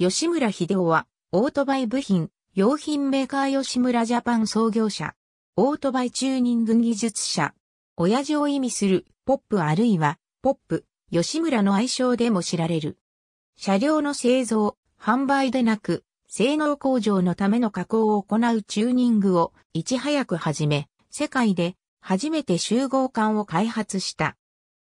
吉村秀夫は、オートバイ部品、用品メーカー吉村ジャパン創業者、オートバイチューニング技術者、親父を意味するポップあるいは、ポップ、吉村の愛称でも知られる。車両の製造、販売でなく、性能向上のための加工を行うチューニングをいち早く始め、世界で初めて集合管を開発した。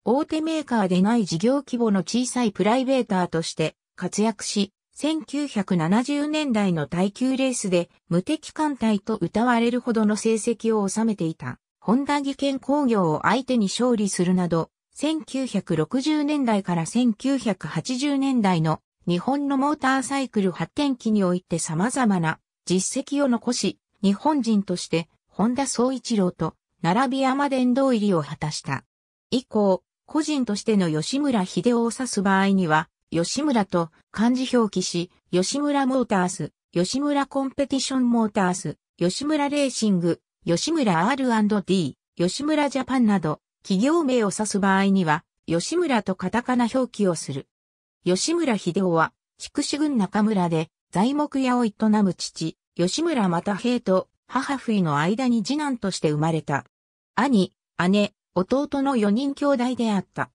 大手メーカーでない事業規模の小さいプライベーターとして活躍し、1970年代の耐久レースで無敵艦隊と歌われるほどの成績を収めていた、本田技研工業を相手に勝利するなど、1960年代から1980年代の日本のモーターサイクル発展期において様々な実績を残し、日本人として本田総一郎と並び山殿堂入りを果たした。以降、個人としての吉村秀夫を指す場合には、吉村と漢字表記し、吉村モータース、吉村コンペティションモータース、吉村レーシング、吉村 R&D、吉村ジャパンなど、企業名を指す場合には、吉村とカタカナ表記をする。吉村秀夫は、筑紫郡中村で、材木屋を営む父、吉村又平と母不意の間に次男として生まれた。兄、姉、弟の4人兄弟であった。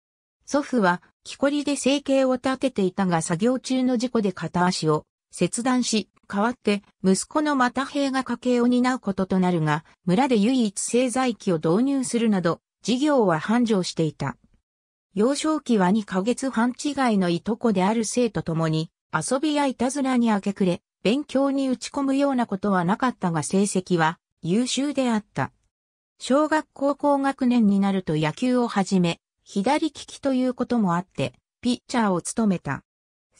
祖父は木こりで生計を立てていたが作業中の事故で片足を切断し、代わって息子の又兵が家計を担うこととなるが、村で唯一製材機を導入するなど、事業は繁盛していた。幼少期は2ヶ月半違いのいとこである生と共に、遊びやいたずらに明け暮れ、勉強に打ち込むようなことはなかったが成績は優秀であった。小学校高学年になると野球を始め、左利きということもあって、ピッチャーを務めた。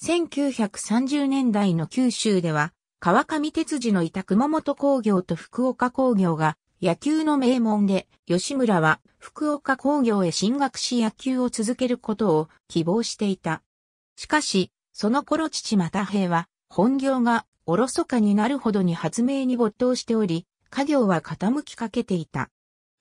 1930年代の九州では、川上哲司のいた熊本工業と福岡工業が野球の名門で、吉村は福岡工業へ進学し野球を続けることを希望していた。しかし、その頃父又平は、本業がおろそかになるほどに発明に没頭しており、家業は傾きかけていた。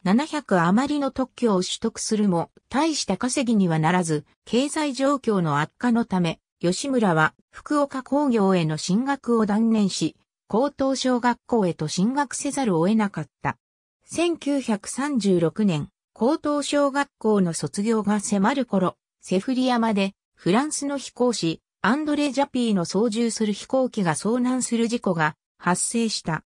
700余りの特許を取得するも、大した稼ぎにはならず、経済状況の悪化のため、吉村は福岡工業への進学を断念し、高等小学校へと進学せざるを得なかった。1936年、高等小学校の卒業が迫る頃、セフリ山でフランスの飛行士、アンドレ・ジャピーの操縦する飛行機が遭難する事故が発生した。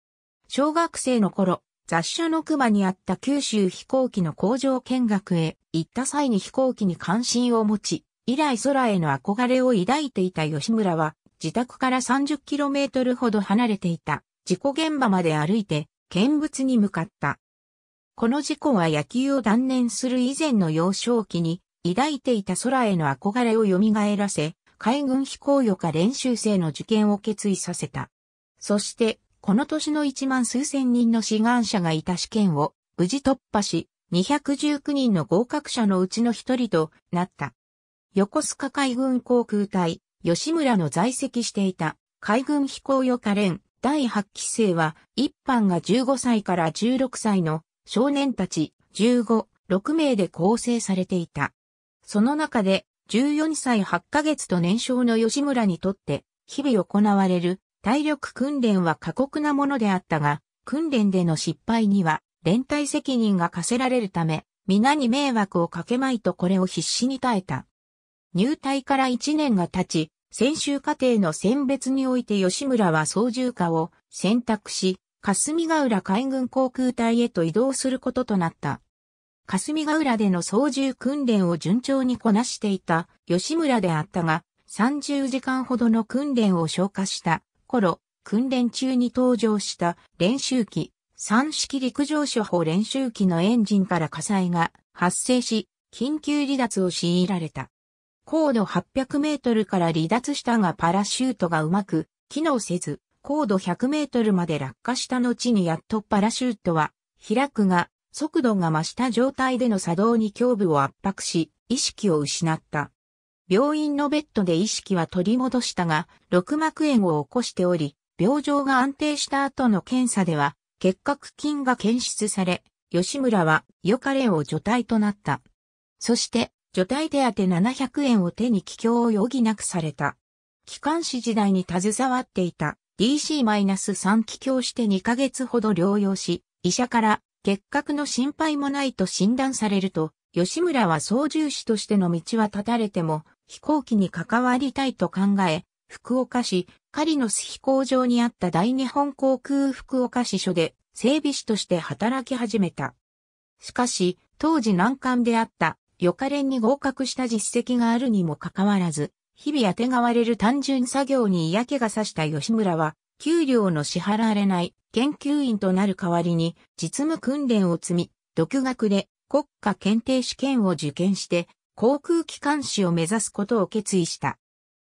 小学生の頃、雑車の熊にあった九州飛行機の工場見学へ行った際に飛行機に関心を持ち、以来空への憧れを抱いていた吉村は、自宅から 30km ほど離れていた事故現場まで歩いて見物に向かった。この事故は野球を断念する以前の幼少期に抱いていた空への憧れを蘇らせ、海軍飛行予科練習生の受験を決意させた。そしてこの年の1万数千人の志願者がいた試験を無事突破し、219人の合格者のうちの一人となった。横須賀海軍航空隊、吉村の在籍していた海軍飛行予科連第8期生は一般が15歳から16歳の少年たち15、6名で構成されていた。その中で14歳8ヶ月と年少の吉村にとって日々行われる体力訓練は過酷なものであったが、訓練での失敗には連帯責任が課せられるため、皆に迷惑をかけまいとこれを必死に耐えた。入隊から1年が経ち、専修課程の選別において吉村は操縦課を選択し、霞ヶ浦海軍航空隊へと移動することとなった。霞ヶ浦での操縦訓練を順調にこなしていた吉村であったが、30時間ほどの訓練を消化した頃、訓練中に登場した練習機、三式陸上処方練習機のエンジンから火災が発生し、緊急離脱を強いられた。高度800メートルから離脱したがパラシュートがうまく機能せず、高度100メートルまで落下した後にやっとパラシュートは開くが、速度が増した状態での作動に胸部を圧迫し、意識を失った。病院のベッドで意識は取り戻したが、六膜炎を起こしており、病状が安定した後の検査では、結核菌が検出され、吉村はよかれを除隊となった。そして、除隊手当700円を手に帰郷を余儀なくされた。機関士時代に携わっていた DC-3 帰郷して2ヶ月ほど療養し、医者から結核の心配もないと診断されると、吉村は操縦士としての道は断たれても、飛行機に関わりたいと考え、福岡市カリノス飛行場にあった大日本航空福岡市所で整備士として働き始めた。しかし、当時難関であった予科連に合格した実績があるにもかかわらず、日々当てがわれる単純作業に嫌気がさした吉村は、給料の支払われない研究員となる代わりに実務訓練を積み、独学で国家検定試験を受験して航空機関士を目指すことを決意した。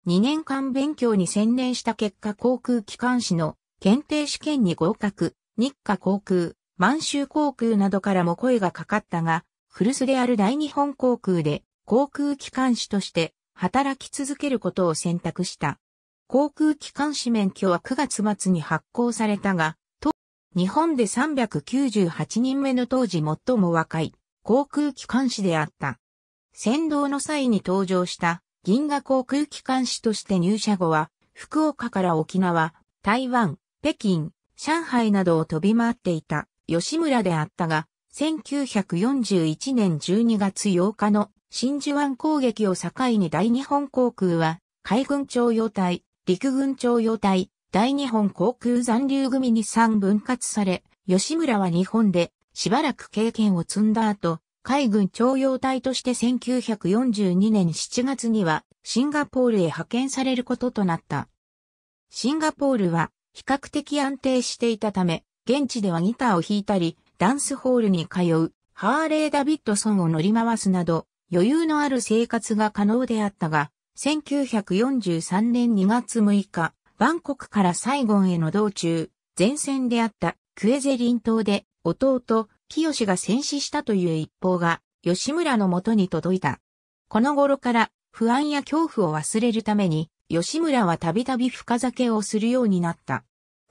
2年間勉強に専念した結果航空機関士の検定試験に合格、日華航空、満州航空などからも声がかかったが、古巣である大日本航空で航空機関士として働き続けることを選択した。航空機関士免許は9月末に発行されたが、日本で398人目の当時最も若い航空機関士であった。先導の際に登場した銀河航空機関士として入社後は、福岡から沖縄、台湾、北京、上海などを飛び回っていた吉村であったが、1941年12月8日の真珠湾攻撃を境に大日本航空は海軍徴用隊、陸軍徴用隊、大日本航空残留組に3分割され、吉村は日本でしばらく経験を積んだ後、海軍徴用隊として1942年7月にはシンガポールへ派遣されることとなった。シンガポールは比較的安定していたため、現地ではギターを弾いたり、ダンスホールに通う、ハーレー・ダビッドソンを乗り回すなど、余裕のある生活が可能であったが、1943年2月6日、バンコクからサイゴンへの道中、前線であったクエゼリン島で、弟、清が戦死したという一報が、吉村の元に届いた。この頃から、不安や恐怖を忘れるために、吉村はたびたび深酒をするようになった。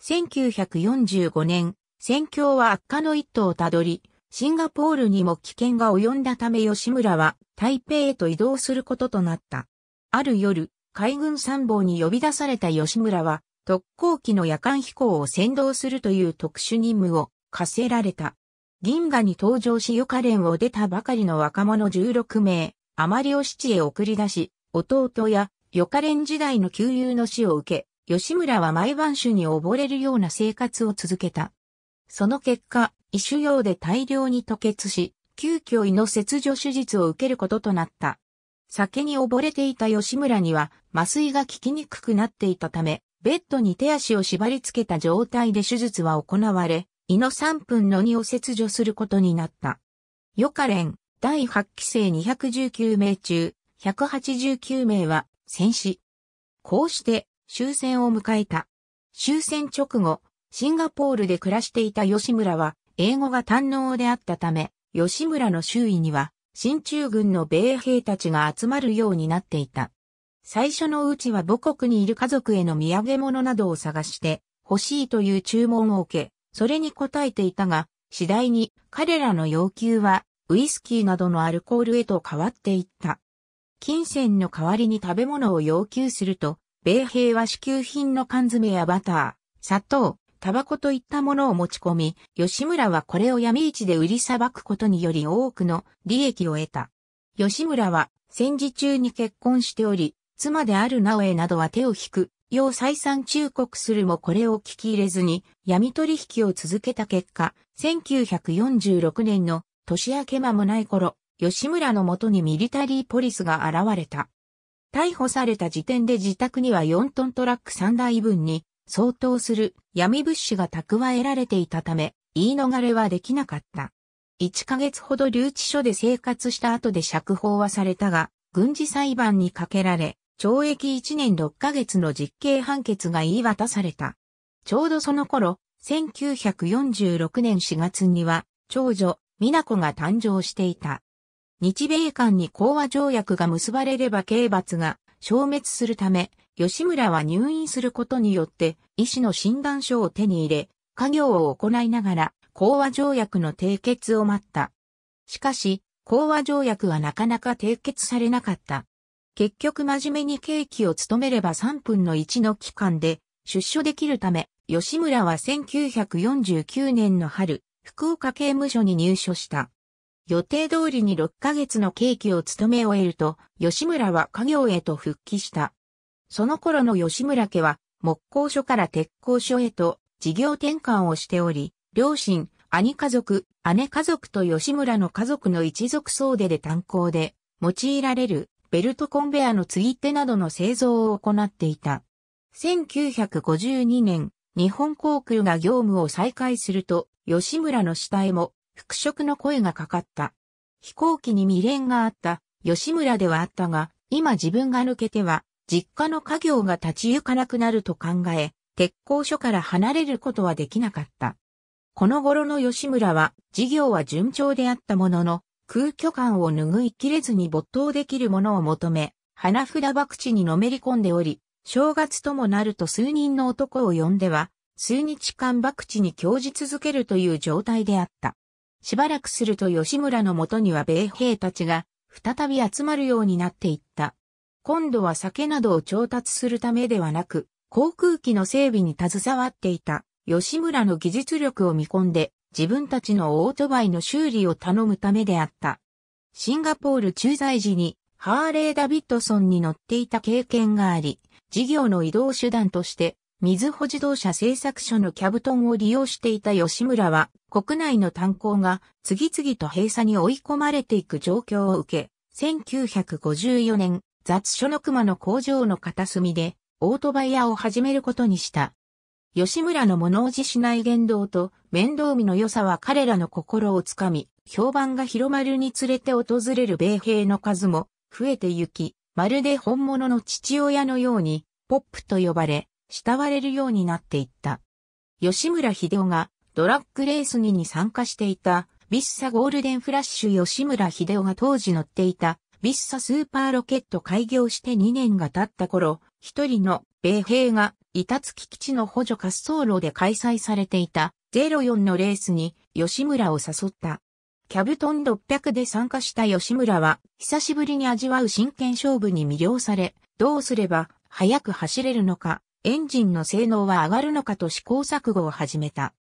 1945年、戦況は悪化の一途をたどり、シンガポールにも危険が及んだため吉村は台北へと移動することとなった。ある夜、海軍参謀に呼び出された吉村は、特攻機の夜間飛行を先導するという特殊任務を課せられた。銀河に登場しヨカレンを出たばかりの若者16名、あまりを七へ送り出し、弟やヨカレン時代の旧友の死を受け、吉村は毎晩酒に溺れるような生活を続けた。その結果、異種用で大量に吐血し、急遽胃の切除手術を受けることとなった。酒に溺れていた吉村には麻酔が効きにくくなっていたため、ベッドに手足を縛り付けた状態で手術は行われ、胃の3分の2を切除することになった。ヨカレン、第8期生219名中、189名は戦死。こうして終戦を迎えた。終戦直後、シンガポールで暮らしていた吉村は英語が堪能であったため、吉村の周囲には新中軍の米兵たちが集まるようになっていた。最初のうちは母国にいる家族への土産物などを探して欲しいという注文を受け、それに応えていたが、次第に彼らの要求はウイスキーなどのアルコールへと変わっていった。金銭の代わりに食べ物を要求すると、米兵は支給品の缶詰やバター、砂糖、タバコといったものを持ち込み、吉村はこれを闇市で売りさばくことにより多くの利益を得た。吉村は戦時中に結婚しており、妻である直江などは手を引く要再三忠告するもこれを聞き入れずに闇取引を続けた結果、1946年の年明け間もない頃、吉村のもとにミリタリーポリスが現れた。逮捕された時点で自宅には4トントラック3台分に相当する闇物資が蓄えられていたため、言い逃れはできなかった。1ヶ月ほど留置所で生活した後で釈放はされたが、軍事裁判にかけられ、懲役1年6ヶ月の実刑判決が言い渡された。ちょうどその頃、1946年4月には、長女、美奈子が誕生していた。日米間に講和条約が結ばれれば刑罰が消滅するため、吉村は入院することによって医師の診断書を手に入れ、家業を行いながら講和条約の締結を待った。しかし、講和条約はなかなか締結されなかった。結局真面目に刑期を務めれば3分の1の期間で出所できるため、吉村は1949年の春、福岡刑務所に入所した。予定通りに6ヶ月の刑期を務め終えると、吉村は家業へと復帰した。その頃の吉村家は、木工所から鉄工所へと事業転換をしており、両親、兄家族、姉家族と吉村の家族の一族総出で炭鉱で用いられるベルトコンベアの継ぎ手などの製造を行っていた。1952年、日本航空が業務を再開すると、吉村の下へも復職の声がかかった。飛行機に未練があった吉村ではあったが、今自分が抜けては、実家の家業が立ち行かなくなると考え、鉄工所から離れることはできなかった。この頃の吉村は、事業は順調であったものの、空虚感を拭いきれずに没頭できるものを求め、花札博打にのめり込んでおり、正月ともなると数人の男を呼んでは、数日間博打に興じ続けるという状態であった。しばらくすると吉村のもとには米兵たちが再び集まるようになっていった。今度は酒などを調達するためではなく、航空機の整備に携わっていた吉村の技術力を見込んで、自分たちのオートバイの修理を頼むためであった。シンガポール駐在時にハーレー・ダビッドソンに乗っていた経験があり、事業の移動手段として、水穂自動車製作所のキャブトンを利用していた吉村は、国内の炭鉱が次々と閉鎖に追い込まれていく状況を受け、1954年、雑所の熊の工場の片隅で、オートバイ屋を始めることにした。吉村の物おじしない言動と面倒見の良さは彼らの心をつかみ、評判が広まるにつれて訪れる米兵の数も増えてゆき、まるで本物の父親のように、ポップと呼ばれ、慕われるようになっていった。吉村秀夫がドラッグレースにに参加していたビッサゴールデンフラッシュ吉村秀夫が当時乗っていたビッサスーパーロケット開業して2年が経った頃、一人の米兵が板付基地の補助滑走路で開催されていた04のレースに吉村を誘った。キャブトン600で参加した吉村は久しぶりに味わう真剣勝負に魅了され、どうすれば速く走れるのか、エンジンの性能は上がるのかと試行錯誤を始めた。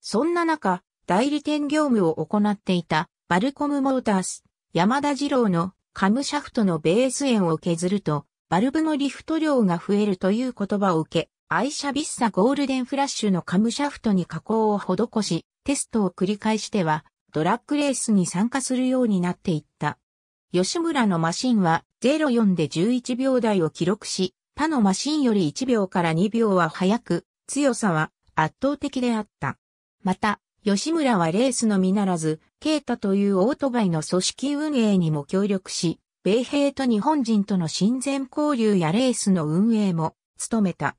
そんな中、代理店業務を行っていたバルコムモータース、山田二郎のカムシャフトのベース円を削ると、バルブのリフト量が増えるという言葉を受け、愛車ビッサゴールデンフラッシュのカムシャフトに加工を施し、テストを繰り返しては、ドラッグレースに参加するようになっていった。吉村のマシンは04で11秒台を記録し、他のマシンより1秒から2秒は速く、強さは圧倒的であった。また、吉村はレースのみならず、ケータというオートバイの組織運営にも協力し、米兵と日本人との親善交流やレースの運営も務めた。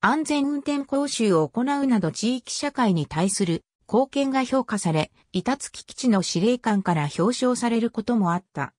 安全運転講習を行うなど地域社会に対する貢献が評価され、板付基地の司令官から表彰されることもあった。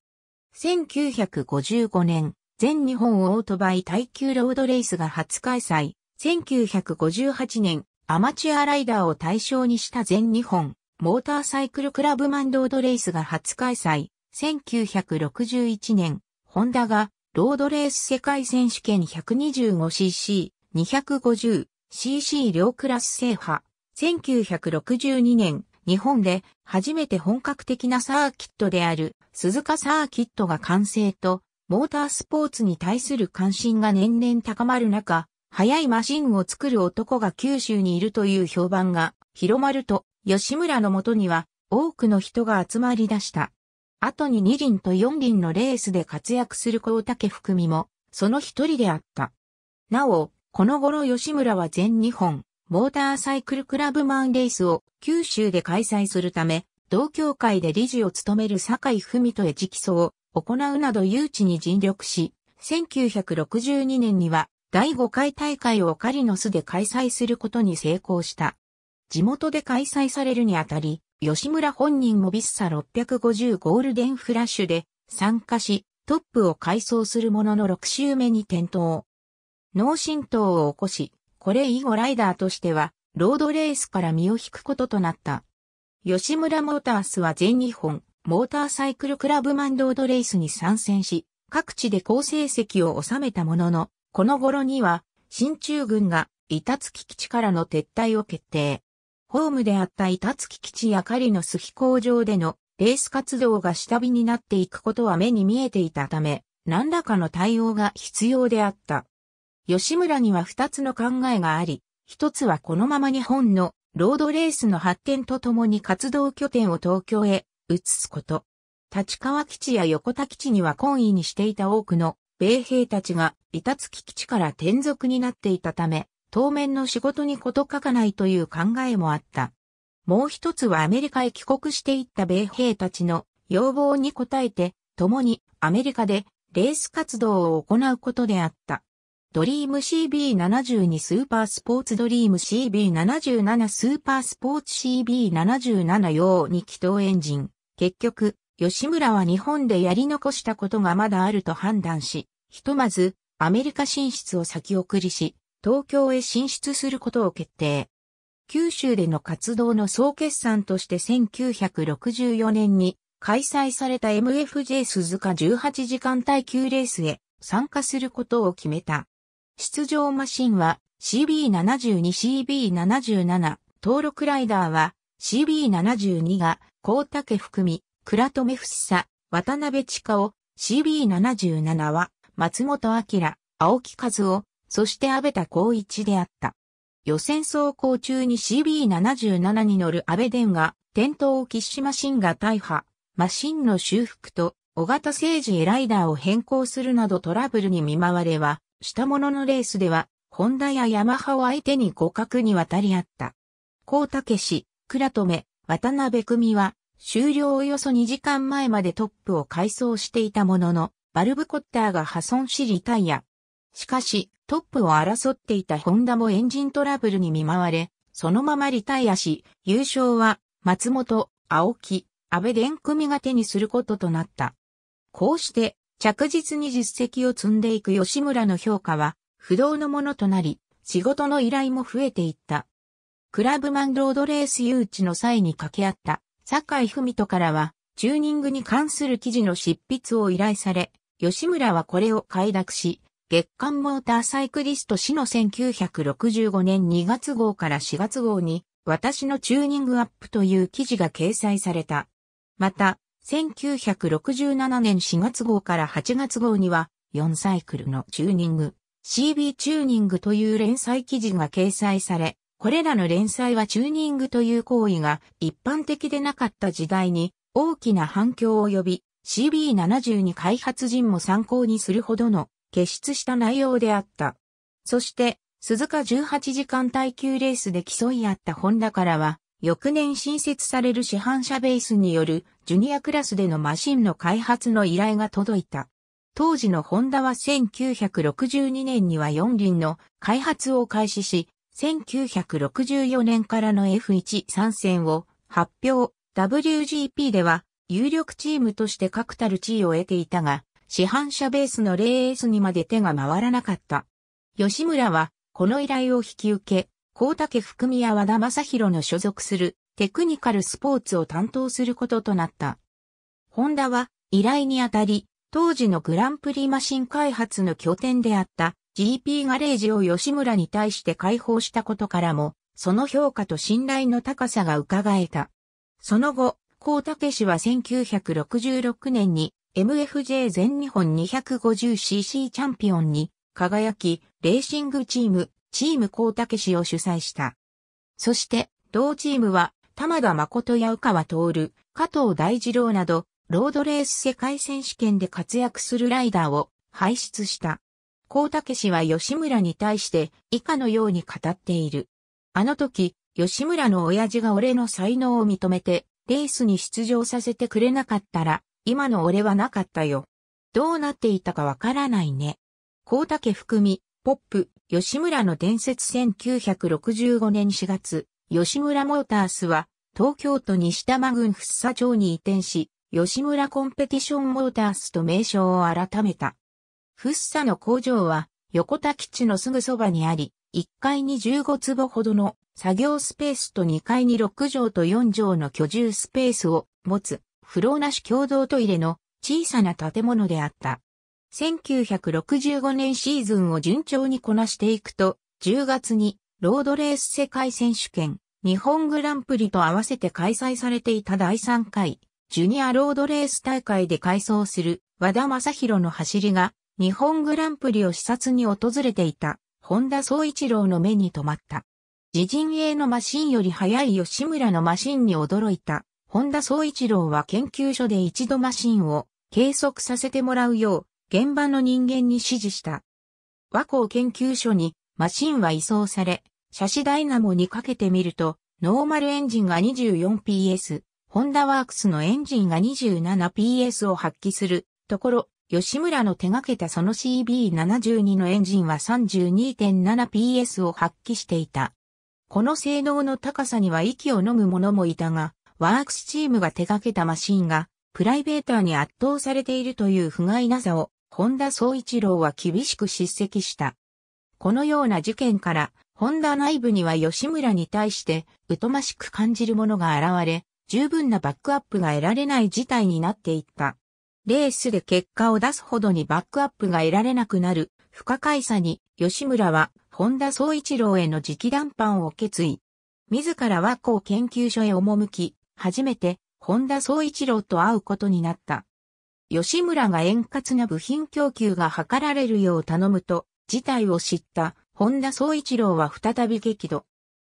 1955年、全日本オートバイ耐久ロードレースが初開催。1958年、アマチュアライダーを対象にした全日本モーターサイクルクラブマンロードレースが初開催。1961年、ホンダがロードレース世界選手権 125cc、250cc 両クラス制覇。1962年、日本で初めて本格的なサーキットである鈴鹿サーキットが完成と、モータースポーツに対する関心が年々高まる中、速いマシンを作る男が九州にいるという評判が広まると、吉村のもとには多くの人が集まり出した。後に2輪と4輪のレースで活躍する高竹福美も、その一人であった。なお、この頃吉村は全日本、モーターサイクルクラブマンレースを九州で開催するため、同協会で理事を務める坂井文人へ直訴を行うなど誘致に尽力し、1962年には第5回大会をカリノスで開催することに成功した。地元で開催されるにあたり、吉村本人もビッサ650ゴールデンフラッシュで参加し、トップを改装するものの6周目に転倒。脳震盪を起こし、これ以後ライダーとしては、ロードレースから身を引くこととなった。吉村モータースは全日本、モーターサイクルクラブマンロードレースに参戦し、各地で好成績を収めたものの、この頃には、新中軍が、板月基地からの撤退を決定。ホームであった板付基地や狩の巣飛行場でのレース活動が下火になっていくことは目に見えていたため、何らかの対応が必要であった。吉村には二つの考えがあり、一つはこのまま日本のロードレースの発展とともに活動拠点を東京へ移すこと。立川基地や横田基地には懇意にしていた多くの米兵たちが板付基地から転属になっていたため、当面の仕事に事欠かないという考えもあった。もう一つはアメリカへ帰国していった米兵たちの要望に応えて、共にアメリカでレース活動を行うことであった。ドリーム CB72 スーパースポーツドリーム CB77 スーパースポーツ CB77 用に気筒エンジン。結局、吉村は日本でやり残したことがまだあると判断し、ひとまずアメリカ進出を先送りし、東京へ進出することを決定。九州での活動の総決算として1964年に開催された MFJ 鈴鹿18時間耐久レースへ参加することを決めた。出場マシンは CB72、CB77、登録ライダーは CB72 が高竹含み、倉留伏佐、渡辺千佳を CB77 は松本明、青木和夫、そして安倍田光一であった。予選走行中に CB77 に乗る安倍電が、転倒を喫しマシンが大破、マシンの修復と、小型政治へライダーを変更するなどトラブルに見舞われは、下物のレースでは、ホンダやヤマハを相手に互角に渡り合った。高武氏、倉留、渡辺組は、終了およそ2時間前までトップを改装していたものの、バルブコッターが破損しリタイア。しかし、トップを争っていたホンダもエンジントラブルに見舞われ、そのままリタイアし、優勝は松本、青木、安倍連組が手にすることとなった。こうして着実に実績を積んでいく吉村の評価は不動のものとなり、仕事の依頼も増えていった。クラブマンロードレース誘致の際に掛け合った酒井文人からは、チューニングに関する記事の執筆を依頼され、吉村はこれを快諾し、月刊モーターサイクリスト氏の1965年2月号から4月号に、私のチューニングアップという記事が掲載された。また、1967年4月号から8月号には、4サイクルのチューニング、CB チューニングという連載記事が掲載され、これらの連載はチューニングという行為が一般的でなかった時代に大きな反響を呼び、CB72 開発人も参考にするほどの結出した内容であった。そして、鈴鹿18時間耐久レースで競い合ったホンダからは、翌年新設される市販車ベースによるジュニアクラスでのマシンの開発の依頼が届いた。当時のホンダは1962年には4輪の開発を開始し、1964年からの F1 参戦を発表、WGP では有力チームとして確たる地位を得ていたが、市販車ベースのレースにまで手が回らなかった。吉村は、この依頼を引き受け、高竹福宮や和田正宏の所属するテクニカルスポーツを担当することとなった。ホンダは依頼にあたり、当時のグランプリマシン開発の拠点であった GP ガレージを吉村に対して開放したことからも、その評価と信頼の高さが伺えた。その後、高竹氏は1966年に MFJ 全日本 250cc チャンピオンに輝き、レーシングチーム、チーム高竹氏を主催した。そして、同チームは、玉田誠や宇川徹、加藤大二郎など、ロードレース世界選手権で活躍するライダーを輩出した。高竹氏は吉村に対して以下のように語っている。あの時、吉村の親父が俺の才能を認めて、レースに出場させてくれなかったら、今の俺はなかったよ。どうなっていたかわからないね。高竹含み、ポップ、吉村の伝説1965年4月、吉村モータースは、東京都西多摩郡福佐町に移転し、吉村コンペティションモータースと名称を改めた。福佐の工場は、横田基地のすぐそばにあり、1階に15坪ほどの作業スペースと2階に6畳と4畳の居住スペースを持つ風呂なし共同トイレの小さな建物であった。1965年シーズンを順調にこなしていくと、10月にロードレース世界選手権、日本グランプリと合わせて開催されていた第3回、ジュニアロードレース大会で改装する和田正宏の走りが、日本グランプリを視察に訪れていた、本田総一郎の目に留まった。自陣営のマシンより速い吉村のマシンに驚いた。本田総一郎は研究所で一度マシンを計測させてもらうよう、現場の人間に指示した。和光研究所にマシンは移送され、車種ダイナモにかけてみると、ノーマルエンジンが 24PS、ホンダワークスのエンジンが 27PS を発揮するところ、吉村の手掛けたその CB72 のエンジンは 32.7PS を発揮していた。この性能の高さには息を飲む者もいたが、ワークスチームが手掛けたマシンが、プライベーターに圧倒されているという不甲斐なさを、本田総一郎は厳しく叱責した。このような事件から、本田内部には吉村に対して、疎ましく感じるものが現れ、十分なバックアップが得られない事態になっていった。レースで結果を出すほどにバックアップが得られなくなる不可解さに吉村は本田総一郎への直談判を決意。自らこう研究所へ赴き、初めて本田総一郎と会うことになった。吉村が円滑な部品供給が図られるよう頼むと、事態を知った本田総一郎は再び激怒。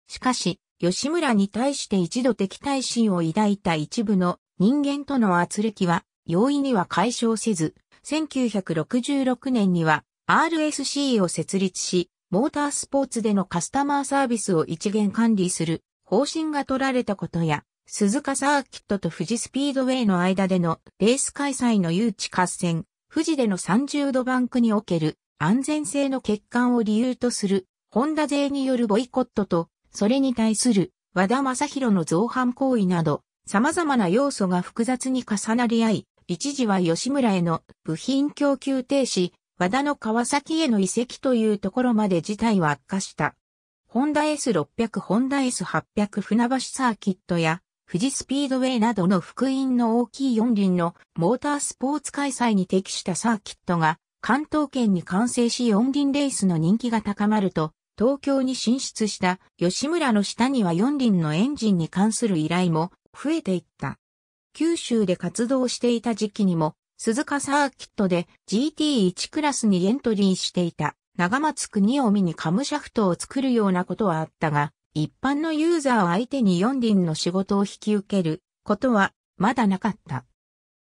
しかし、吉村に対して一度敵対心を抱いた一部の人間との圧力は容易には解消せず、1966年には RSC を設立し、モータースポーツでのカスタマーサービスを一元管理する方針が取られたことや、鈴鹿サーキットと富士スピードウェイの間でのレース開催の誘致合戦、富士での30度バンクにおける安全性の欠陥を理由とする、ホンダ勢によるボイコットと、それに対する和田正宏の造反行為など、様々な要素が複雑に重なり合い、一時は吉村への部品供給停止、和田の川崎への移籍というところまで事態は悪化した。ホンダ S600 ホンダ S800 船橋サーキットや富士スピードウェイなどの福音の大きい四輪のモータースポーツ開催に適したサーキットが関東圏に完成し四輪レースの人気が高まると東京に進出した吉村の下には四輪のエンジンに関する依頼も増えていった。九州で活動していた時期にも鈴鹿サーキットで GT1 クラスにエントリーしていた長松国を見にカムシャフトを作るようなことはあったが、一般のユーザーを相手に四輪の仕事を引き受けることはまだなかった。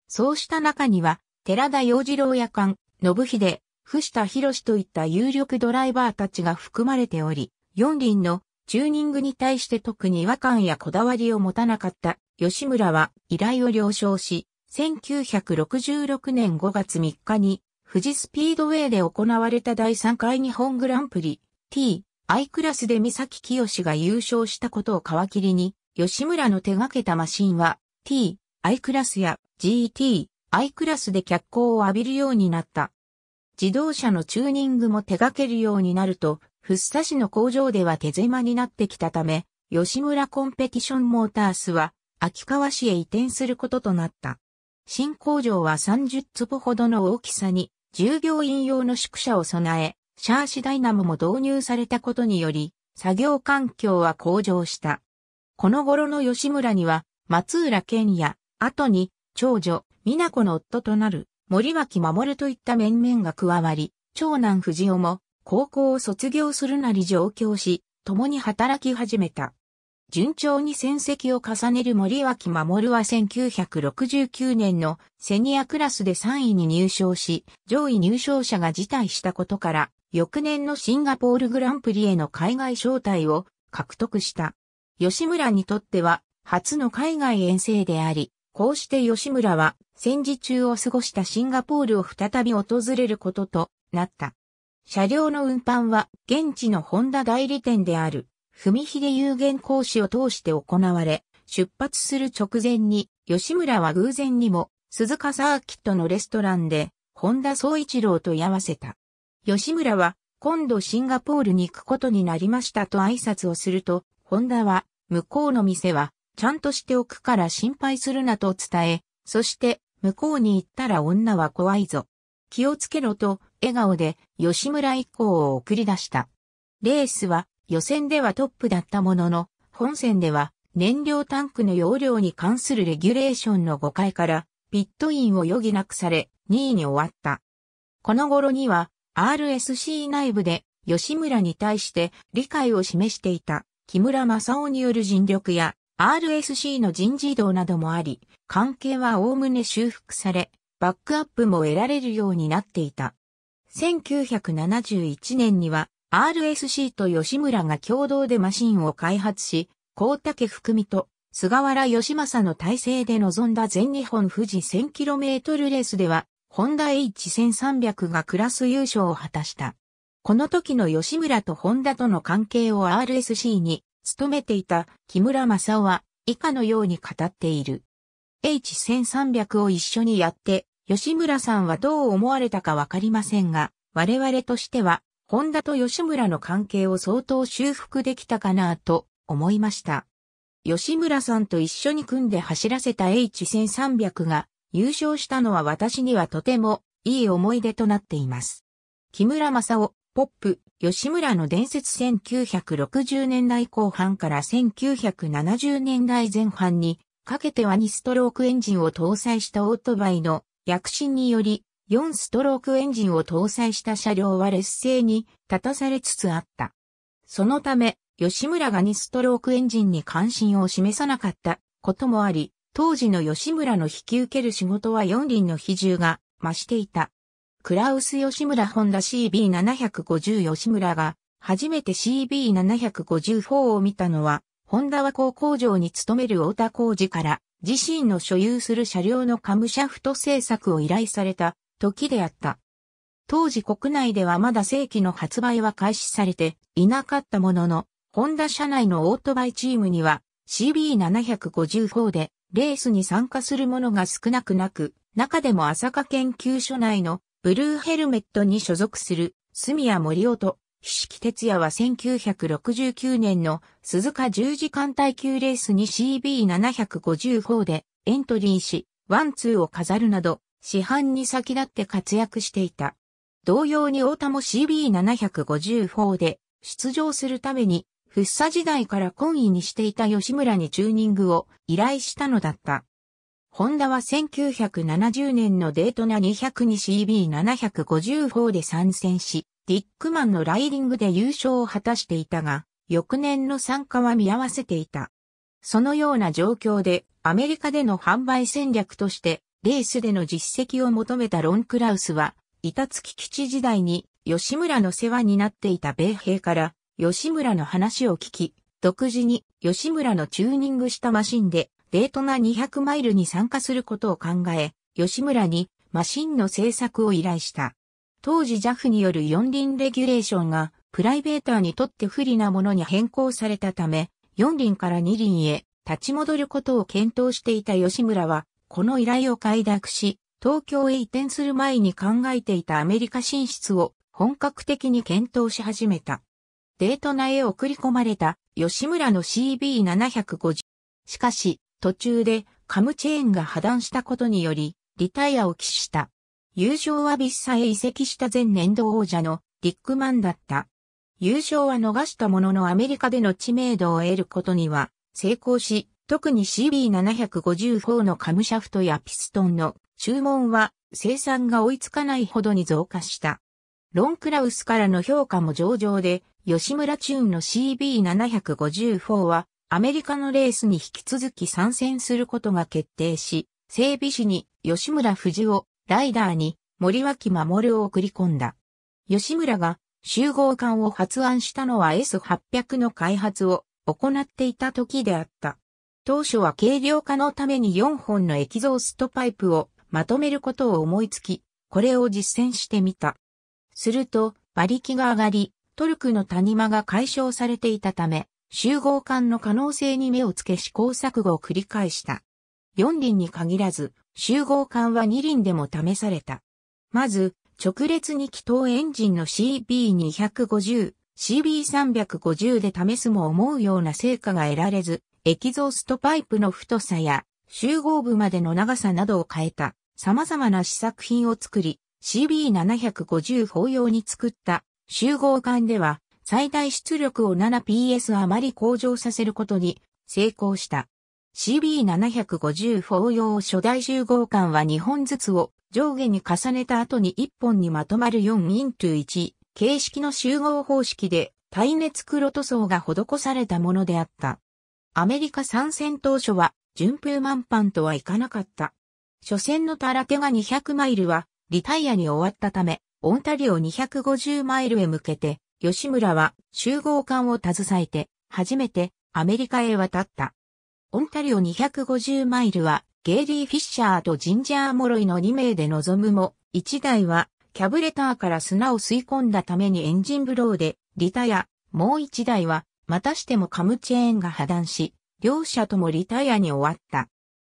そうした中には、寺田洋次郎や官、信秀、伏田博といった有力ドライバーたちが含まれており、四輪のチューニングに対して特に違和感やこだわりを持たなかった吉村は依頼を了承し、1966年5月3日に富士スピードウェイで行われた第3回日本グランプリ T I クラスで三崎清が優勝したことを皮切りに、吉村の手掛けたマシンは T、I クラスや GT、I クラスで脚光を浴びるようになった。自動車のチューニングも手掛けるようになると、福生市の工場では手狭になってきたため、吉村コンペティションモータースは、秋川市へ移転することとなった。新工場は30坪ほどの大きさに、従業員用の宿舎を備え、シャーシダイナモも導入されたことにより、作業環境は向上した。この頃の吉村には、松浦健也、後に、長女、美奈子の夫となる、森脇守といった面々が加わり、長男藤尾も、高校を卒業するなり上京し、共に働き始めた。順調に戦績を重ねる森脇守は1969年のセニアクラスで3位に入賞し、上位入賞者が辞退したことから、翌年のシンガポールグランプリへの海外招待を獲得した。吉村にとっては初の海外遠征であり、こうして吉村は戦時中を過ごしたシンガポールを再び訪れることとなった。車両の運搬は現地のホンダ代理店である文秀有限講師を通して行われ、出発する直前に吉村は偶然にも鈴鹿サーキットのレストランで本田総一郎と居合わせた。吉村は、今度シンガポールに行くことになりましたと挨拶をすると、本田は、向こうの店は、ちゃんとしておくから心配するなと伝え、そして、向こうに行ったら女は怖いぞ。気をつけろと、笑顔で、吉村一行を送り出した。レースは、予選ではトップだったものの、本戦では、燃料タンクの容量に関するレギュレーションの誤解から、ピットインを余儀なくされ、2位に終わった。この頃には、RSC 内部で吉村に対して理解を示していた木村正夫による尽力や RSC の人事異動などもあり、関係はおおむね修復され、バックアップも得られるようになっていた。1971年には RSC と吉村が共同でマシンを開発し、高竹含美と菅原義政の体制で臨んだ全日本富士 1000km レースではホンダ H1300 がクラス優勝を果たした。この時の吉村とホンダとの関係を RSC に勤めていた木村正夫は以下のように語っている。H1300 を一緒にやって、吉村さんはどう思われたかわかりませんが、我々としては、ホンダと吉村の関係を相当修復できたかなと思いました。吉村さんと一緒に組んで走らせた H1300 が優勝したのは私にはとてもいい思い出となっています。木村正夫、ポップ、吉村の伝説1960年代後半から1970年代前半にかけては2ストロークエンジンを搭載したオートバイの躍進により4ストロークエンジンを搭載した車両は劣勢に立たされつつあった。そのため、吉村が2ストロークエンジンに関心を示さなかったこともあり、当時の吉村の引き受ける仕事は四輪の比重が増していた。クラウス吉村ホンダ CB750 吉村が初めて CB754 を見たのは、ホンダ和光工場に勤める太田工事から自身の所有する車両のカムシャフト製作を依頼された時であった。当時国内ではまだ正規の発売は開始されていなかったものの、ホンダ社内のオートバイチームには CB754 でレースに参加するものが少なくなく、中でも朝霞研究所内のブルーヘルメットに所属する住谷森夫と、菱木哲也は1969年の鈴鹿十字時間耐久レースに CB755 でエントリーし、ワンツーを飾るなど、市販に先立って活躍していた。同様に大田も CB754 で出場するためにフッサ時代から懇意にしていた吉村にチューニングを依頼したのだった。ホンダは1970年のデートナ 202CB754 で参戦し、ディックマンのライディングで優勝を果たしていたが、翌年の参加は見合わせていた。そのような状況で、アメリカでの販売戦略として、レースでの実績を求めたロン・クラウスは、板付基地時代に吉村の世話になっていた米兵から吉村の話を聞き、独自に吉村のチューニングしたマシンでデートな200マイルに参加することを考え、吉村にマシンの製作を依頼した。当時 JAF による四輪レギュレーションがプライベーターにとって不利なものに変更されたため、四輪から二輪へ立ち戻ることを検討していた吉村は、この依頼を快諾し、東京へ移転する前に考えていたアメリカ進出を本格的に検討し始めた。デートナへ送り込まれた吉村の CB750。しかし、途中でカムチェーンが破断したことにより、リタイアを期した。優勝はビッサへ移籍した前年度王者のリックマンだった。優勝は逃したもののアメリカでの知名度を得ることには成功し、特に CB754 0のカムシャフトやピストンの注文は生産が追いつかないほどに増加した。ロンクラウスからの評価も上々で、吉村チューンの CB754 は、アメリカのレースに引き続き参戦することが決定し、整備士に吉村藤を、ライダーに森脇守を送り込んだ。吉村が集合艦を発案したのは S800 の開発を行っていた時であった。当初は軽量化のために4本のエキゾーストパイプをまとめることを思いつき、これを実践してみた。すると、馬力が上がり、トルクの谷間が解消されていたため、集合艦の可能性に目をつけ試行錯誤を繰り返した。4輪に限らず、集合艦は2輪でも試された。まず、直列に気筒エンジンの CB250、CB350 で試すも思うような成果が得られず、エキゾーストパイプの太さや集合部までの長さなどを変えた様々な試作品を作り、CB750 法用に作った集合艦では最大出力を 7PS 余り向上させることに成功した。CB750 用初代集合艦は2本ずつを上下に重ねた後に1本にまとまる4ト1形式の集合方式で耐熱黒塗装が施されたものであった。アメリカ参戦当初は順風満帆とはいかなかった。初戦のたらけが200マイルはリタイアに終わったため、オンタリオ250マイルへ向けて、吉村は集合艦を携えて、初めてアメリカへ渡った。オンタリオ250マイルは、ゲイリー・フィッシャーとジンジャー・モロイの2名で臨むも、1台はキャブレターから砂を吸い込んだためにエンジンブローで、リタヤ、もう1台は、またしてもカムチェーンが破断し、両者ともリタイアに終わった。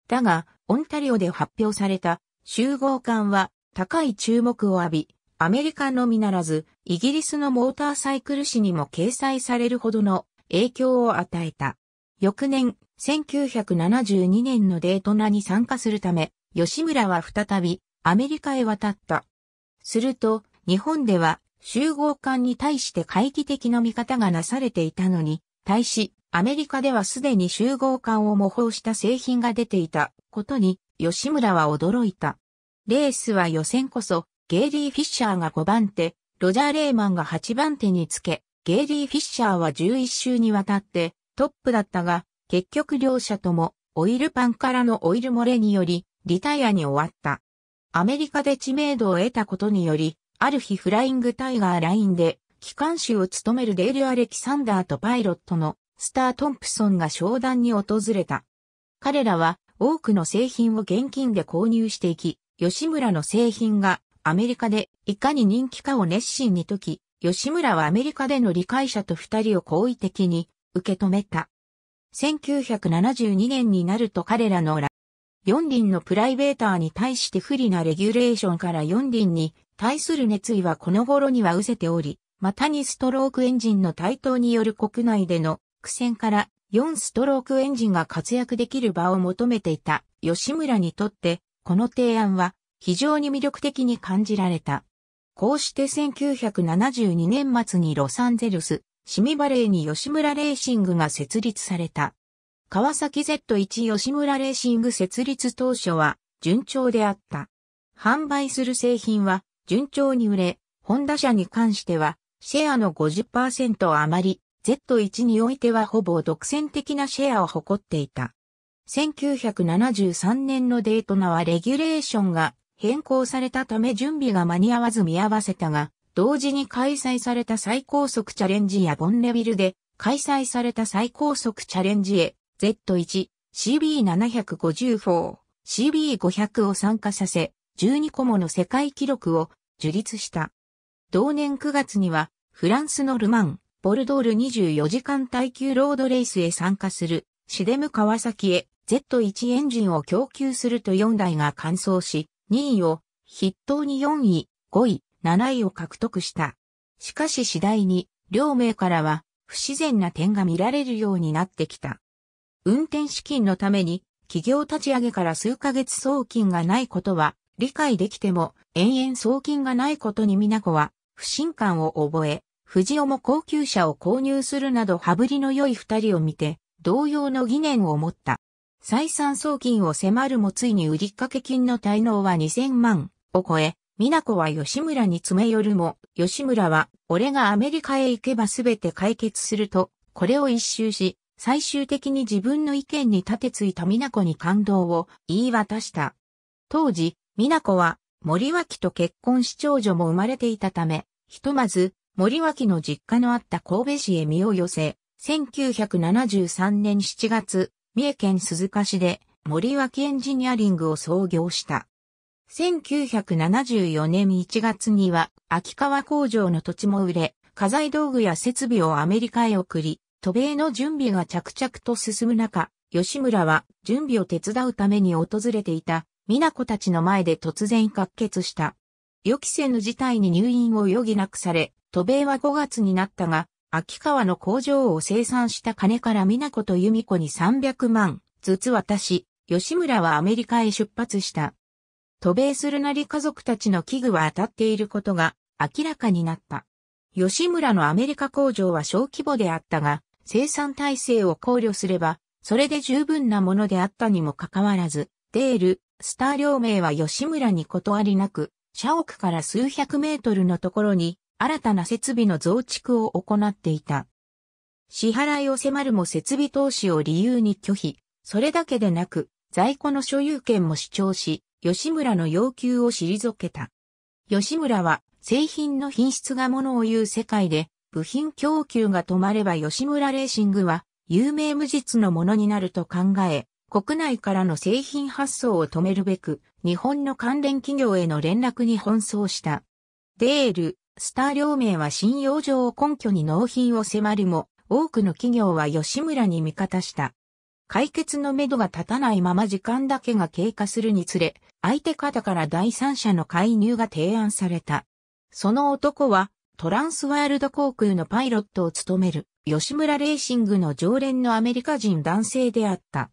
だが、オンタリオで発表された集合艦は高い注目を浴び、アメリカのみならず、イギリスのモーターサイクル誌にも掲載されるほどの影響を与えた。翌年、1972年のデートナに参加するため、吉村は再びアメリカへ渡った。すると、日本では集合艦に対して懐疑的な見方がなされていたのに、対し、アメリカではすでに集合艦を模倣した製品が出ていたことに、吉村は驚いた。レースは予選こそ、ゲイリー・フィッシャーが5番手、ロジャー・レーマンが8番手につけ、ゲイリー・フィッシャーは11周にわたってトップだったが、結局両者ともオイルパンからのオイル漏れによりリタイアに終わった。アメリカで知名度を得たことにより、ある日フライングタイガーラインで機関士を務めるデイル・アレキサンダーとパイロットのスター・トンプソンが商談に訪れた。彼らは多くの製品を現金で購入していき、吉村の製品がアメリカでいかに人気かを熱心に解き、吉村はアメリカでの理解者と二人を好意的に受け止めた。1972年になると彼らの四輪のプライベーターに対して不利なレギュレーションから四輪に対する熱意はこの頃には失せており、またにストロークエンジンの台頭による国内での苦戦から四ストロークエンジンが活躍できる場を求めていた吉村にとって、この提案は非常に魅力的に感じられた。こうして1972年末にロサンゼルス、シミバレーに吉村レーシングが設立された。川崎 Z1 吉村レーシング設立当初は順調であった。販売する製品は順調に売れ、ホンダ社に関してはシェアの50%余り、Z1 においてはほぼ独占的なシェアを誇っていた。1973年のデートナはレギュレーションが変更されたため準備が間に合わず見合わせたが、同時に開催された最高速チャレンジやボンレビルで開催された最高速チャレンジへ Z1、CB754、CB500 を参加させ、12個もの世界記録を樹立した。同年9月には、フランスのルマン、ボルドール24時間耐久ロードレースへ参加する、シデム川崎へ Z1 エンジンを供給すると4台が完走し、2位を筆頭に4位、5位、7位を獲得した。しかし次第に、両名からは不自然な点が見られるようになってきた。運転資金のために、企業立ち上げから数ヶ月送金がないことは理解できても、延々送金がないことに皆子は不信感を覚え、藤尾も高級車を購入するなど羽振りの良い二人を見て、同様の疑念を持った。再三送金を迫るもついに売掛金の滞納は2000万を超え、美奈子は吉村に詰め寄るも、吉村は、俺がアメリカへ行けばすべて解決すると、これを一周し、最終的に自分の意見に立てついた美奈子に感動を言い渡した。当時、美奈子は、森脇と結婚し長女も生まれていたため、ひとまず、森脇の実家のあった神戸市へ身を寄せ、1973年7月、三重県鈴鹿市で森脇エンジニアリングを創業した。1974年1月には秋川工場の土地も売れ、家財道具や設備をアメリカへ送り、渡米の準備が着々と進む中、吉村は準備を手伝うために訪れていた美奈子たちの前で突然滑血した。予期せぬ事態に入院を余儀なくされ、渡米は5月になったが、秋川の工場を生産した金から美奈子と由美子に300万、ずつ渡し、吉村はアメリカへ出発した。渡米するなり家族たちの危惧は当たっていることが明らかになった。吉村のアメリカ工場は小規模であったが、生産体制を考慮すれば、それで十分なものであったにもかかわらず、デール、スター両名は吉村に断りなく、社屋から数百メートルのところに新たな設備の増築を行っていた。支払いを迫るも設備投資を理由に拒否。それだけでなく、在庫の所有権も主張し、吉村の要求を退けた。吉村は、製品の品質がものを言う世界で、部品供給が止まれば吉村レーシングは、有名無実のものになると考え、国内からの製品発送を止めるべく、日本の関連企業への連絡に奔走した。デール、スター両名は信用上を根拠に納品を迫るも、多くの企業は吉村に味方した。解決のめどが立たないまま時間だけが経過するにつれ、相手方から第三者の介入が提案された。その男は、トランスワールド航空のパイロットを務める、吉村レーシングの常連のアメリカ人男性であった。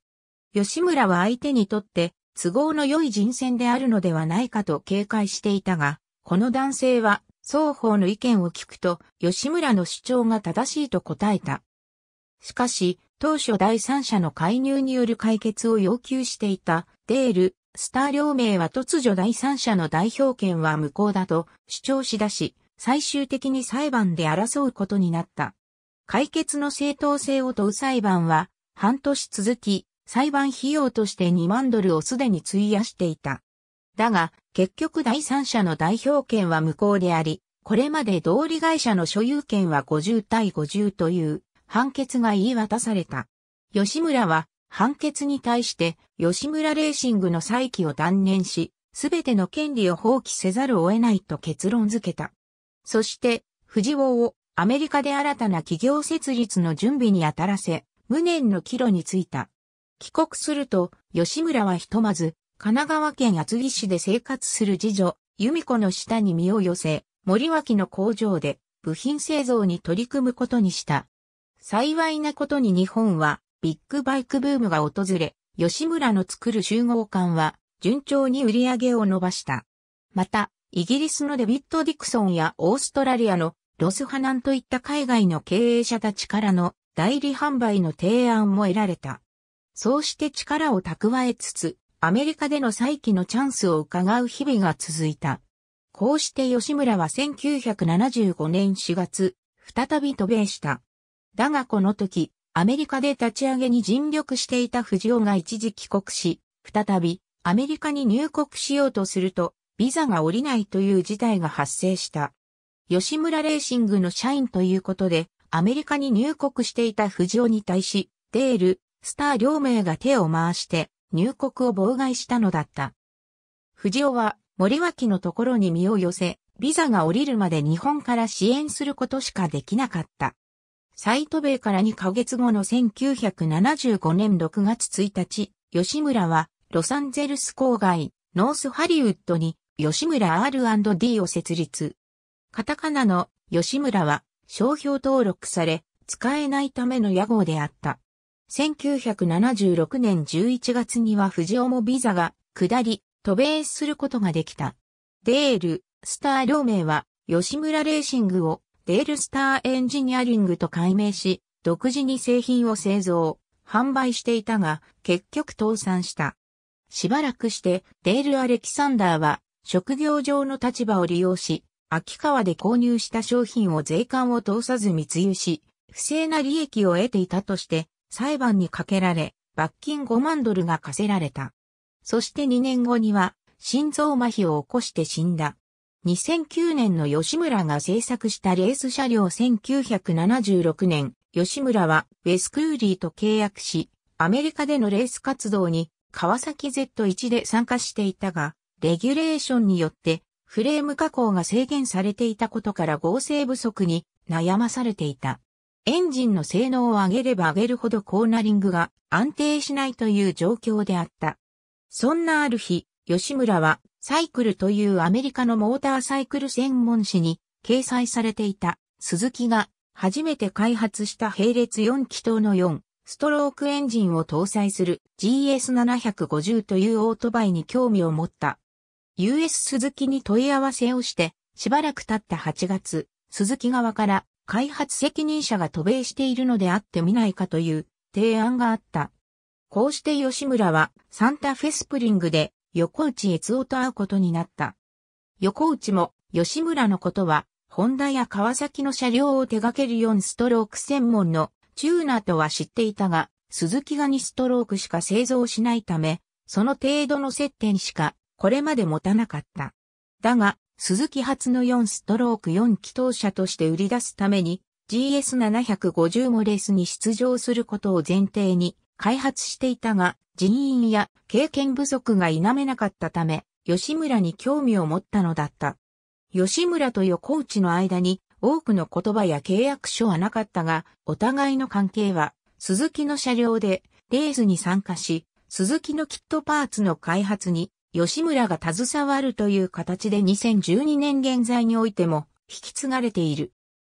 吉村は相手にとって、都合の良い人選であるのではないかと警戒していたが、この男性は双方の意見を聞くと、吉村の主張が正しいと答えた。しかし、当初第三者の介入による解決を要求していた、デール、スター両名は突如第三者の代表権は無効だと主張し出し、最終的に裁判で争うことになった。解決の正当性を問う裁判は、半年続き、裁判費用として2万ドルをすでに費やしていた。だが、結局第三者の代表権は無効であり、これまで道理会社の所有権は50対50という判決が言い渡された。吉村は判決に対して吉村レーシングの再起を断念し、すべての権利を放棄せざるを得ないと結論付けた。そして、藤尾をアメリカで新たな企業設立の準備に当たらせ、無念の帰路についた。帰国すると、吉村はひとまず、神奈川県厚木市で生活する次女、由美子の下に身を寄せ、森脇の工場で部品製造に取り組むことにした。幸いなことに日本はビッグバイクブームが訪れ、吉村の作る集合館は順調に売り上げを伸ばした。また、イギリスのデビッド・ディクソンやオーストラリアのロス・ハナンといった海外の経営者たちからの代理販売の提案も得られた。そうして力を蓄えつつ、アメリカでの再起のチャンスを伺う日々が続いた。こうして吉村は1975年4月、再び渡米した。だがこの時、アメリカで立ち上げに尽力していた藤尾が一時帰国し、再びアメリカに入国しようとすると、ビザが下りないという事態が発生した。吉村レーシングの社員ということで、アメリカに入国していた藤尾に対し、デール、スター両名が手を回して、入国を妨害したのだった。藤尾は森脇のところに身を寄せ、ビザが降りるまで日本から支援することしかできなかった。サイト米から2ヶ月後の1975年6月1日、吉村はロサンゼルス郊外、ノースハリウッドに吉村 R&D を設立。カタカナの吉村は商標登録され、使えないための屋号であった。1976年11月には藤尾もビザが下り、渡米することができた。デール、スター両名は、吉村レーシングをデールスターエンジニアリングと改名し、独自に製品を製造、販売していたが、結局倒産した。しばらくして、デール・アレキサンダーは、職業上の立場を利用し、秋川で購入した商品を税関を通さず密輸し、不正な利益を得ていたとして、裁判にかけられ、罰金5万ドルが課せられた。そして2年後には、心臓麻痺を起こして死んだ。2009年の吉村が制作したレース車両1976年、吉村はウェスクーリーと契約し、アメリカでのレース活動に川崎 Z1 で参加していたが、レギュレーションによってフレーム加工が制限されていたことから合成不足に悩まされていた。エンジンの性能を上げれば上げるほどコーナリングが安定しないという状況であった。そんなある日、吉村はサイクルというアメリカのモーターサイクル専門誌に掲載されていた鈴木が初めて開発した並列4気筒の4ストロークエンジンを搭載する GS750 というオートバイに興味を持った。US 鈴木に問い合わせをしてしばらく経った8月、鈴木側から開発責任者が渡米しているのであってみないかという提案があった。こうして吉村はサンタフェスプリングで横内悦夫と会うことになった。横内も吉村のことはホンダや川崎の車両を手掛ける4ストローク専門のチューナーとは知っていたが、鈴木が2ストロークしか製造しないため、その程度の接点しかこれまで持たなかった。だが、鈴木初の4ストローク4気筒車として売り出すために GS750 もレースに出場することを前提に開発していたが人員や経験不足が否めなかったため吉村に興味を持ったのだった。吉村と横内の間に多くの言葉や契約書はなかったがお互いの関係は鈴木の車両でレースに参加し鈴木のキットパーツの開発に吉村が携わるという形で2012年現在においても引き継がれている。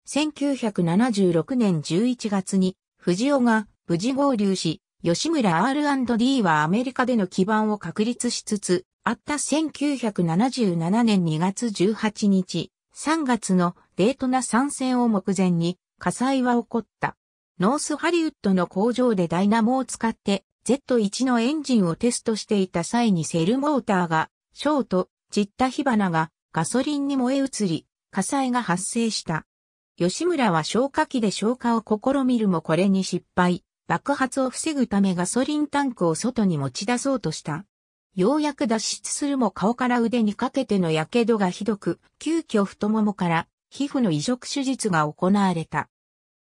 1976年11月に藤尾が無事合流し、吉村 R&D はアメリカでの基盤を確立しつつ、あった1977年2月18日、3月のデートな参戦を目前に火災は起こった。ノースハリウッドの工場でダイナモを使って Z1 のエンジンをテストしていた際にセルモーターが、ショート、散った火花がガソリンに燃え移り、火災が発生した。吉村は消火器で消火を試みるもこれに失敗。爆発を防ぐためガソリンタンクを外に持ち出そうとした。ようやく脱出するも顔から腕にかけての火傷がひどく、急遽太ももから皮膚の移植手術が行われた。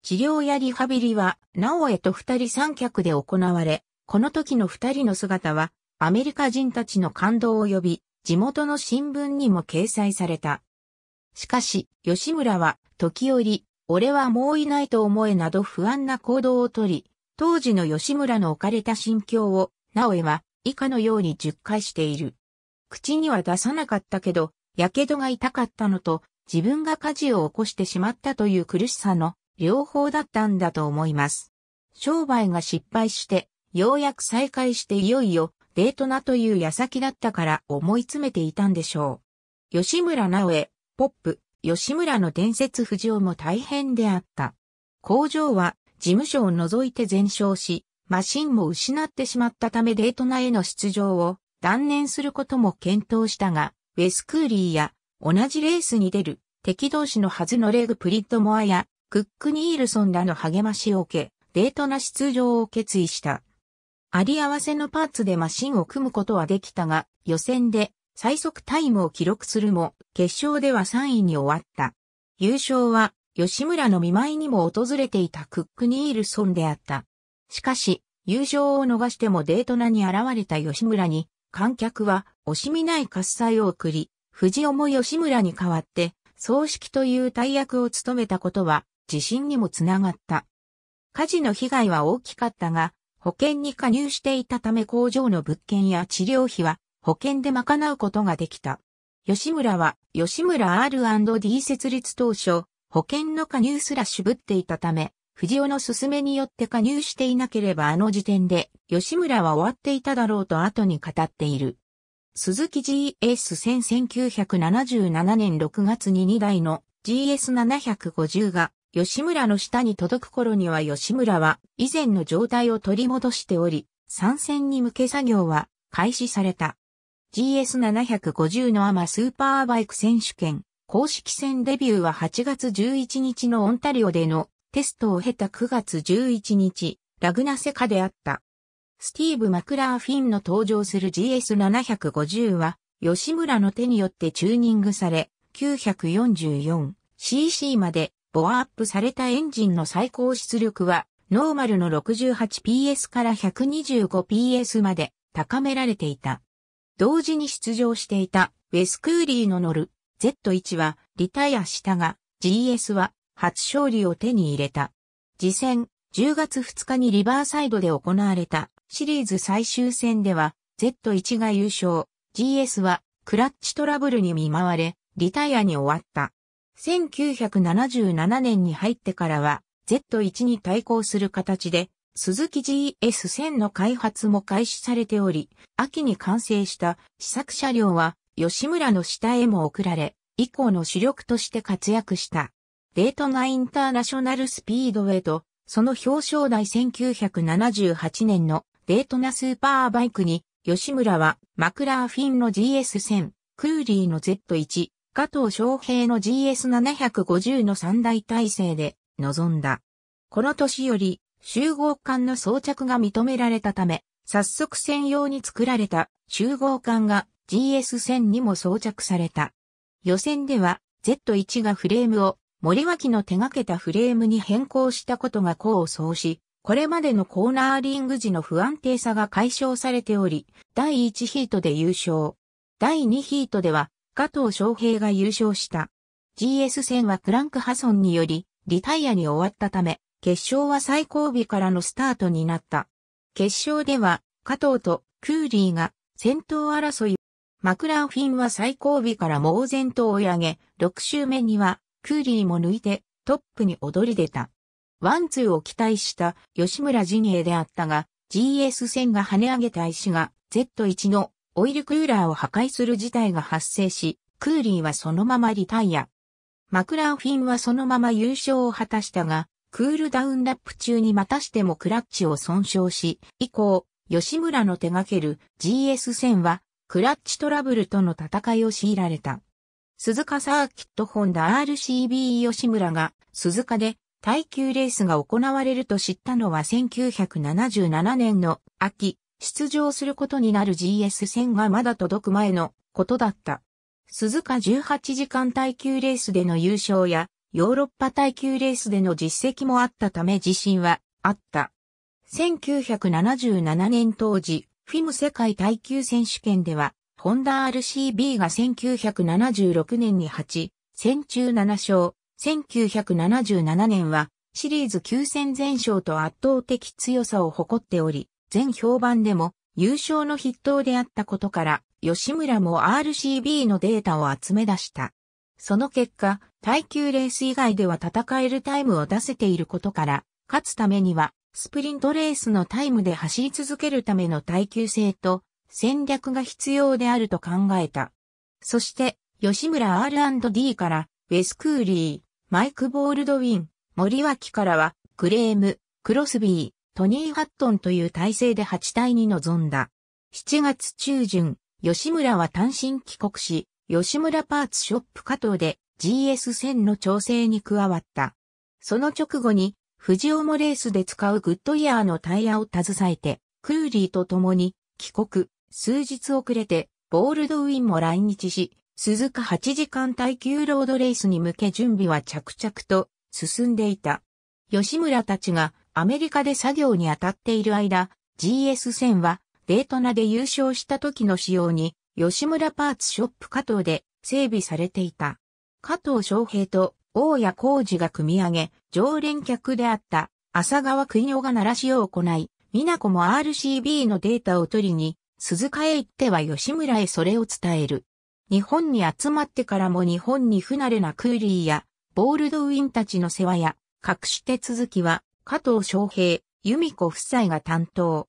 治療やリハビリは、なおえと二人三脚で行われ、この時の二人の姿は、アメリカ人たちの感動を呼び、地元の新聞にも掲載された。しかし、吉村は、時折、俺はもういないと思えなど不安な行動をとり、当時の吉村の置かれた心境を、直江は、以下のように述回している。口には出さなかったけど、やけどが痛かったのと、自分が火事を起こしてしまったという苦しさの両方だったんだと思います。商売が失敗して、ようやく再会していよいよ、デートなという矢先だったから思い詰めていたんでしょう。吉村直江、ポップ、吉村の伝説浮上も大変であった。工場は事務所を除いて全焼し、マシンも失ってしまったためデートナへの出場を断念することも検討したが、ウェスクーリーや同じレースに出る敵同士のはずのレグ・プリッドモアやクック・ニールソンらの励ましを受け、デートナ出場を決意した。あり合わせのパーツでマシンを組むことはできたが、予選で最速タイムを記録するも、決勝では3位に終わった。優勝は、吉村の見舞いにも訪れていたクック・ニールソンであった。しかし、優勝を逃してもデートナに現れた吉村に、観客は惜しみない喝采を送り、藤尾も吉村に代わって、葬式という大役を務めたことは、自信にもつながった。火事の被害は大きかったが、保険に加入していたため工場の物件や治療費は保険で賄うことができた。吉村は吉村 R&D 設立当初、保険の加入すら渋っていたため、藤尾の勧めによって加入していなければあの時点で吉村は終わっていただろうと後に語っている。鈴木 GS1000 1977年6月に2台の GS750 が吉村の下に届く頃には吉村は以前の状態を取り戻しており、参戦に向け作業は開始された。GS750 のアマスーパーバイク選手権、公式戦デビューは8月11日のオンタリオでのテストを経た9月11日、ラグナセカであった。スティーブ・マクラーフィンの登場する GS750 は、吉村の手によってチューニングされ、944cc までボアアップされたエンジンの最高出力は、ノーマルの 68PS から 125PS まで高められていた。同時に出場していたウェスクーリーのノル、Z1 はリタイアしたが GS は初勝利を手に入れた。次戦10月2日にリバーサイドで行われたシリーズ最終戦では Z1 が優勝、GS はクラッチトラブルに見舞われリタイアに終わった。1977年に入ってからは Z1 に対抗する形で、鈴木 GS1000 の開発も開始されており、秋に完成した試作車両は吉村の下へも送られ、以降の主力として活躍した。デートナインターナショナルスピードウェイと、その表彰台1978年のデートナスーパーバイクに、吉村はマクラーフィンの GS1000、クーリーの Z1、加藤昌平の GS750 の三大体制で臨んだ。この年より集合艦の装着が認められたため、早速専用に作られた集合艦が GS1000 にも装着された。予選では Z1 がフレームを森脇の手掛けたフレームに変更したことが功を奏し、これまでのコーナーリング時の不安定さが解消されており、第1ヒートで優勝。第2ヒートでは加藤翔平が優勝した。GS 戦はクランク破損により、リタイアに終わったため、決勝は最後尾からのスタートになった。決勝では、加藤とクーリーが先頭争い。マクラーフィンは最後尾から猛然と追い上げ、6周目にはクーリーも抜いてトップに躍り出た。ワンツーを期待した吉村陣営であったが、GS 戦が跳ね上げた石が Z1 のオイルクーラーを破壊する事態が発生し、クーリーはそのままリタイア。マクラーフィンはそのまま優勝を果たしたが、クールダウンラップ中にまたしてもクラッチを損傷し、以降、吉村の手掛ける GS 戦は、クラッチトラブルとの戦いを強いられた。鈴鹿サーキットホンダ RCB 吉村が鈴鹿で耐久レースが行われると知ったのは1977年の秋、出場することになる GS 戦がまだ届く前のことだった。鈴鹿18時間耐久レースでの優勝や、ヨーロッパ耐久レースでの実績もあったため自信はあった。1977年当時、フィム世界耐久選手権では、ホンダ RCB が1976年に8戦中7勝、1977年はシリーズ9戦全勝と圧倒的強さを誇っており、全評判でも優勝の筆頭であったことから、吉村も RCB のデータを集め出した。その結果、耐久レース以外では戦えるタイムを出せていることから、勝つためには、スプリントレースのタイムで走り続けるための耐久性と戦略が必要であると考えた。そして、吉村 R&D から、ウェス・クーリー、マイク・ボールドウィン、森脇からは、クレーム、クロスビー、トニー・ハットンという体制で8対に臨んだ。7月中旬、吉村は単身帰国し、吉村パーツショップ加藤で GS1000 の調整に加わった。その直後に、藤尾もレースで使うグッドイヤーのタイヤを携えて、クーリーと共に帰国、数日遅れて、ボールドウィンも来日し、鈴鹿8時間耐久ロードレースに向け準備は着々と進んでいた。吉村たちがアメリカで作業に当たっている間、GS1000 はデートナで優勝した時の仕様に、吉村パーツショップ加藤で整備されていた。加藤昌平と大谷浩二が組み上げ、常連客であった浅川国夫が鳴らしを行い、美奈子も RCB のデータを取りに、鈴鹿へ行っては吉村へそれを伝える。日本に集まってからも日本に不慣れなクーリーや、ボールドウィンたちの世話や、隠して続きは、加藤昌平、由美子夫妻が担当。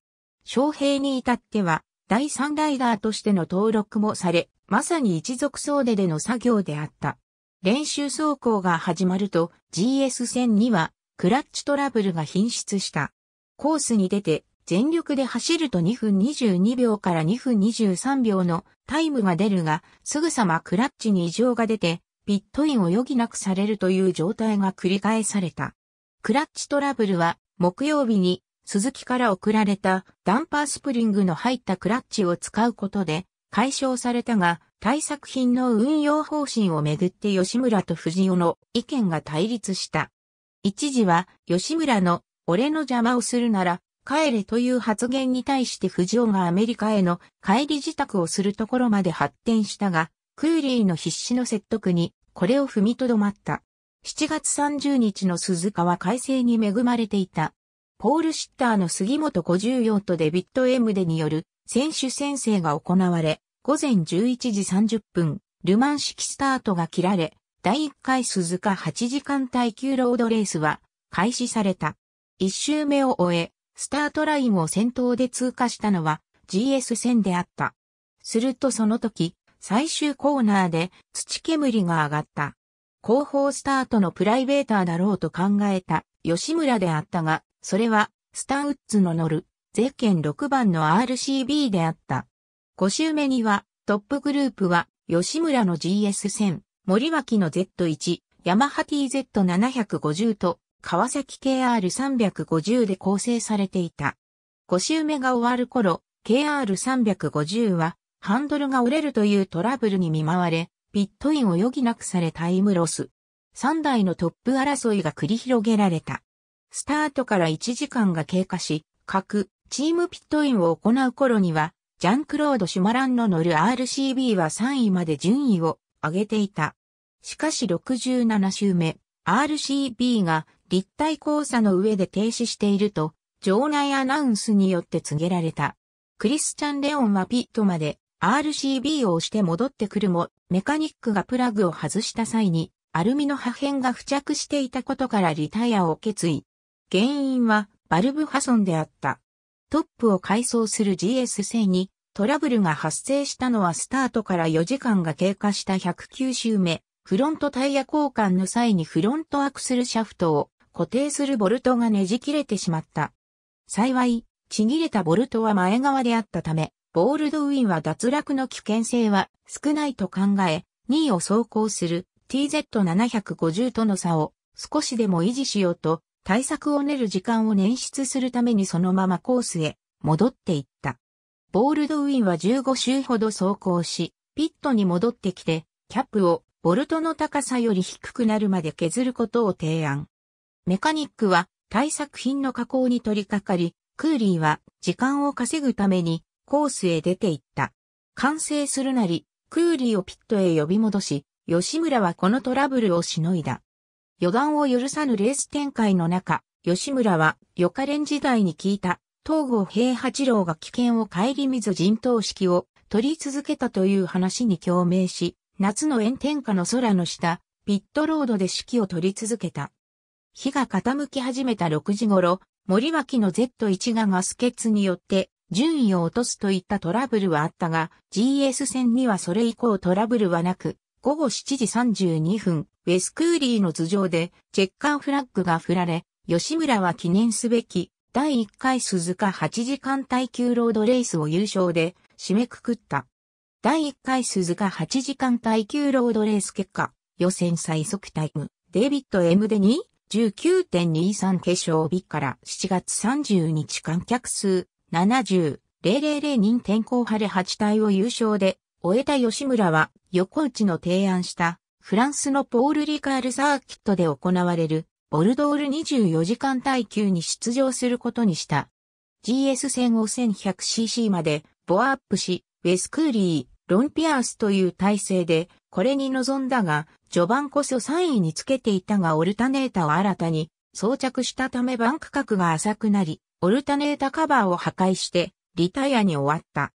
昌平に至っては、第三ライダーとしての登録もされ、まさに一族総出での作業であった。練習走行が始まると GS 戦にはクラッチトラブルが品質した。コースに出て全力で走ると2分22秒から2分23秒のタイムが出るが、すぐさまクラッチに異常が出て、ピットインを余儀なくされるという状態が繰り返された。クラッチトラブルは木曜日に鈴木から送られたダンパースプリングの入ったクラッチを使うことで解消されたが、対策品の運用方針をめぐって吉村と藤尾の意見が対立した。一時は吉村の俺の邪魔をするなら帰れという発言に対して藤尾がアメリカへの帰り自宅をするところまで発展したが、クーリーの必死の説得にこれを踏みとどまった。7月30日の鈴鹿は快晴に恵まれていた。ポールシッターの杉本54とデビットエムデによる選手宣誓が行われ、午前11時30分、ルマン式スタートが切られ、第1回鈴鹿8時間耐久ロードレースは開始された。1周目を終え、スタートラインを先頭で通過したのは GS 戦であった。するとその時、最終コーナーで土煙が上がった。後方スタートのプライベーターだろうと考えた吉村であったが、それはスタンウッズの乗るゼッケン6番の RCB であった。5周目にはトップグループは吉村の GS1000、森脇の Z1、ヤマハ TZ750 と川崎 KR350 で構成されていた。5周目が終わる頃、KR350 はハンドルが折れるというトラブルに見舞われ、ピットインを余儀なくされタイムロス。三台のトップ争いが繰り広げられた。スタートから1時間が経過し、各チームピットインを行う頃には、ジャンクロード・シュマランの乗る RCB は3位まで順位を上げていた。しかし67周目、RCB が立体交差の上で停止していると、場内アナウンスによって告げられた。クリスチャン・レオンはピットまで RCB を押して戻ってくるも、メカニックがプラグを外した際に、アルミの破片が付着していたことからリタイアを決意。原因は、バルブ破損であった。トップを改装する GS 製に、トラブルが発生したのはスタートから4時間が経過した109周目、フロントタイヤ交換の際にフロントアクセルシャフトを固定するボルトがねじ切れてしまった。幸い、ちぎれたボルトは前側であったため、ボールドウィンは脱落の危険性は少ないと考え、2位を走行する TZ750 との差を少しでも維持しようと、対策を練る時間を捻出するためにそのままコースへ戻っていった。ボールドウィンは15周ほど走行し、ピットに戻ってきて、キャップをボルトの高さより低くなるまで削ることを提案。メカニックは対策品の加工に取り掛かり、クーリーは時間を稼ぐためにコースへ出て行った。完成するなり、クーリーをピットへ呼び戻し、吉村はこのトラブルをしのいだ。予断を許さぬレース展開の中、吉村は、ヨカレン時代に聞いた、東郷平八郎が危険を顧みず陣頭式を取り続けたという話に共鳴し、夏の炎天下の空の下、ピットロードで指揮を取り続けた。日が傾き始めた6時頃、森脇の Z1 がガスケツによって順位を落とすといったトラブルはあったが、GS 戦にはそれ以降トラブルはなく、午後7時32分、ウェスクーリーの頭上で、チェッカーフラッグが振られ、吉村は記念すべき、第1回鈴鹿8時間耐久ロードレースを優勝で、締めくくった。第1回鈴鹿8時間耐久ロードレース結果、予選最速タイム、デイビッド M で2、19.23決勝日から7月30日観客数70、000人天候晴れ8体を優勝で、終えた吉村は、横内の提案した、フランスのポール・リカールサーキットで行われる、ボルドール24時間耐久に出場することにした。GS 戦を 1100cc まで、ボアアップし、ウェスクーリー、ロンピアースという体制で、これに臨んだが、序盤こそ3位につけていたがオルタネータを新たに装着したためバンク角が浅くなり、オルタネータカバーを破壊して、リタイアに終わった。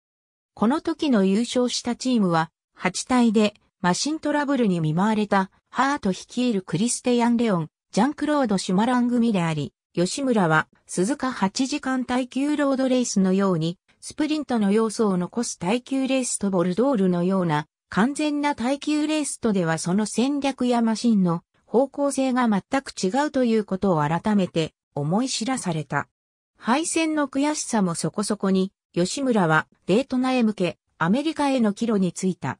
この時の優勝したチームは、8体で、マシントラブルに見舞われた、ハート率いるクリスティアン・レオン、ジャンクロード・シュマラン組であり、吉村は、鈴鹿8時間耐久ロードレースのように、スプリントの要素を残す耐久レースとボルドールのような、完全な耐久レースとではその戦略やマシンの方向性が全く違うということを改めて思い知らされた。敗戦の悔しさもそこそこに、吉村はデートナへ向け、アメリカへの帰路についた。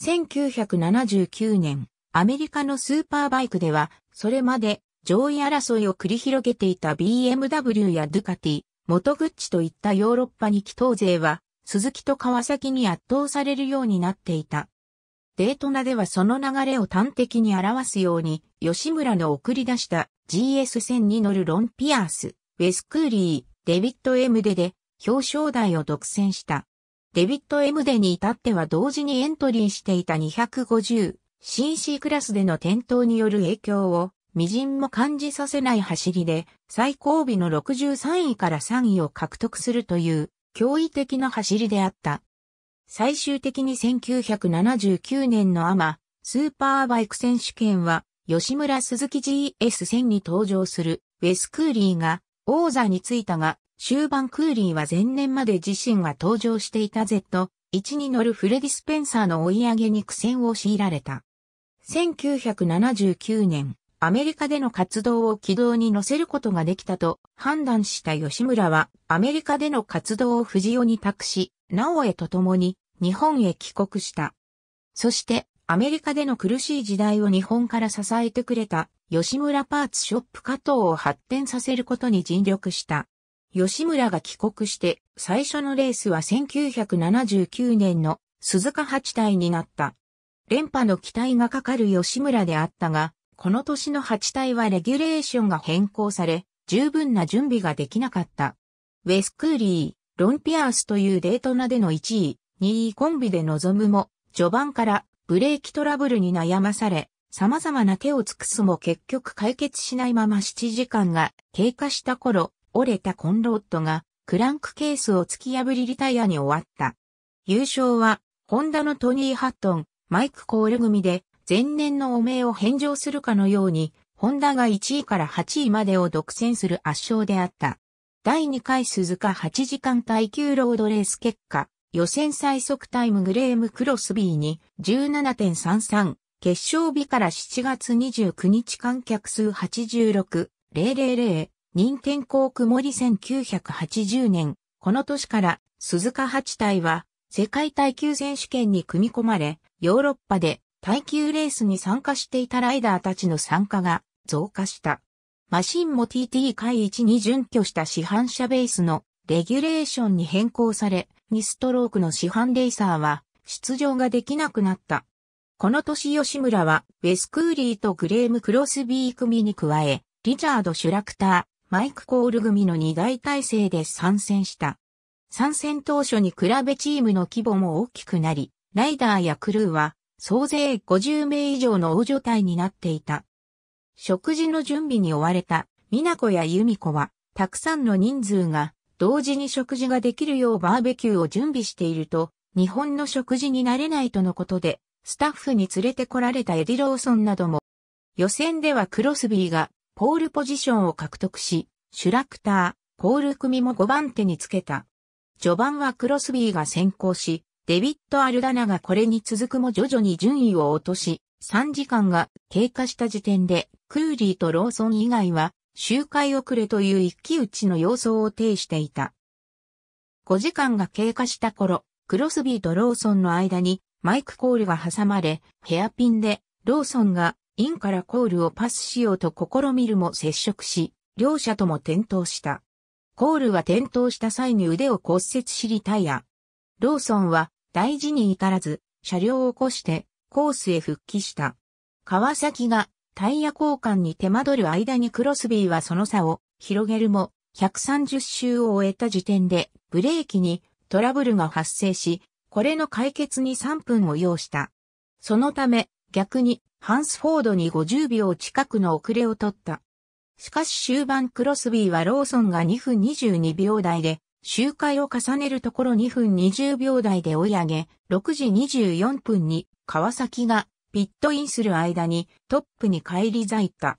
1979年、アメリカのスーパーバイクでは、それまで上位争いを繰り広げていた BMW やドゥカティ、モトグッチといったヨーロッパに帰投勢は、鈴木と川崎に圧倒されるようになっていた。デートナではその流れを端的に表すように、吉村の送り出した GS1000 に乗るロン・ピアース、ウェス・クーリー、デビッド・エムデで表彰台を独占した。デビッド・エムデに至っては同時にエントリーしていた 250cc クラスでの転倒による影響を微塵も感じさせない走りで最後尾の63位から3位を獲得するという驚異的な走りであった。最終的に1979年のアマスーパーバイク選手権は吉村鈴木 GS1000 に登場するウェス・クーリーが王座についたが、終盤クーリーは前年まで自身が登場していた Z1 に乗るフレディ・スペンサーの追い上げに苦戦を強いられた。1979年、アメリカでの活動を軌道に乗せることができたと判断した吉村は、アメリカでの活動を藤尾に託し、直江と共に日本へ帰国した。そして、アメリカでの苦しい時代を日本から支えてくれた吉村パーツショップ加藤を発展させることに尽力した。吉村が帰国して最初のレースは1979年の鈴鹿八体になった。連覇の期待がかかる吉村であったが、この年の八体はレギュレーションが変更され、十分な準備ができなかった。ウェス・クーリー、ロン・ピアースというデートナでの1位、2位コンビで臨むも、序盤からブレーキトラブルに悩まされ、様々な手を尽くすも結局解決しないまま7時間が経過した頃、折れたコンロットがクランクケースを突き破りリタイアに終わった。優勝は、ホンダのトニー・ハットン、マイク・コール組で、前年の汚名を返上するかのように、ホンダが1位から8位までを独占する圧勝であった。第2回鈴鹿8時間耐久ロードレース結果、予選最速タイムグレーム・クロスビーに17.33、決勝日から7月29日観客数86,000、任天皇曇り1980年、この年から鈴鹿八体は世界耐久選手権に組み込まれ、ヨーロッパで耐久レースに参加していたライダーたちの参加が増加した。マシンも TT 会1に準拠した市販車ベースのレギュレーションに変更され、2ストロークの市販レイサーは出場ができなくなった。この年吉村は、ウェス・クーリーとグレーム・クロスビー組に加え、リチャード・シュラクター、マイク・コール組の2大体制で参戦した。参戦当初に比べチームの規模も大きくなり、ライダーやクルーは総勢50名以上の大所帯になっていた。食事の準備に追われた、美奈子や由美子は、たくさんの人数が同時に食事ができるようバーベキューを準備していると、日本の食事になれないとのことで、スタッフに連れてこられたエディ・ローソンなども、予選ではクロスビーがポールポジションを獲得し、シュラクター、ポール組も5番手につけた。序盤はクロスビーが先行し、デビット・アルダナがこれに続くも徐々に順位を落とし、3時間が経過した時点で、クーリーとローソン以外は周回遅れという一騎打ちの様相を呈していた。5時間が経過した頃、クロスビーとローソンの間にマイクコールが挟まれ、ヘアピンでローソンがインからコールをパスしようと試みるも接触し、両者とも転倒した。コールは転倒した際に腕を骨折しリタイア。ローソンは大事に至らず、車両を起こしてコースへ復帰した。川崎がタイヤ交換に手間取る間にクロスビーはその差を広げるも、130周を終えた時点でブレーキにトラブルが発生し、これの解決に3分を要した。そのため、逆にハンスフォードに50秒近くの遅れを取った。しかし終盤クロスビーはローソンが2分22秒台で、周回を重ねるところ2分20秒台で追い上げ、6時24分に川崎がピットインする間にトップに返り咲いた。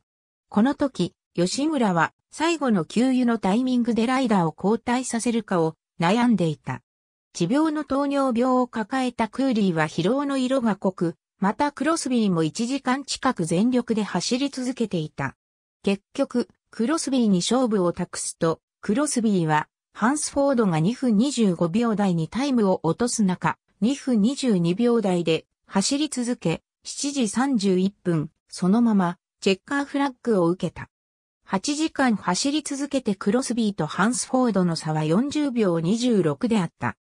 この時、吉村は最後の給油のタイミングでライダーを交代させるかを悩んでいた。持病の糖尿病を抱えたクーリーは疲労の色が濃く、またクロスビーも1時間近く全力で走り続けていた。結局、クロスビーに勝負を託すと、クロスビーは、ハンスフォードが2分25秒台にタイムを落とす中、2分22秒台で走り続け、7時31分、そのまま、チェッカーフラッグを受けた。8時間走り続けてクロスビーとハンスフォードの差は40秒26であった。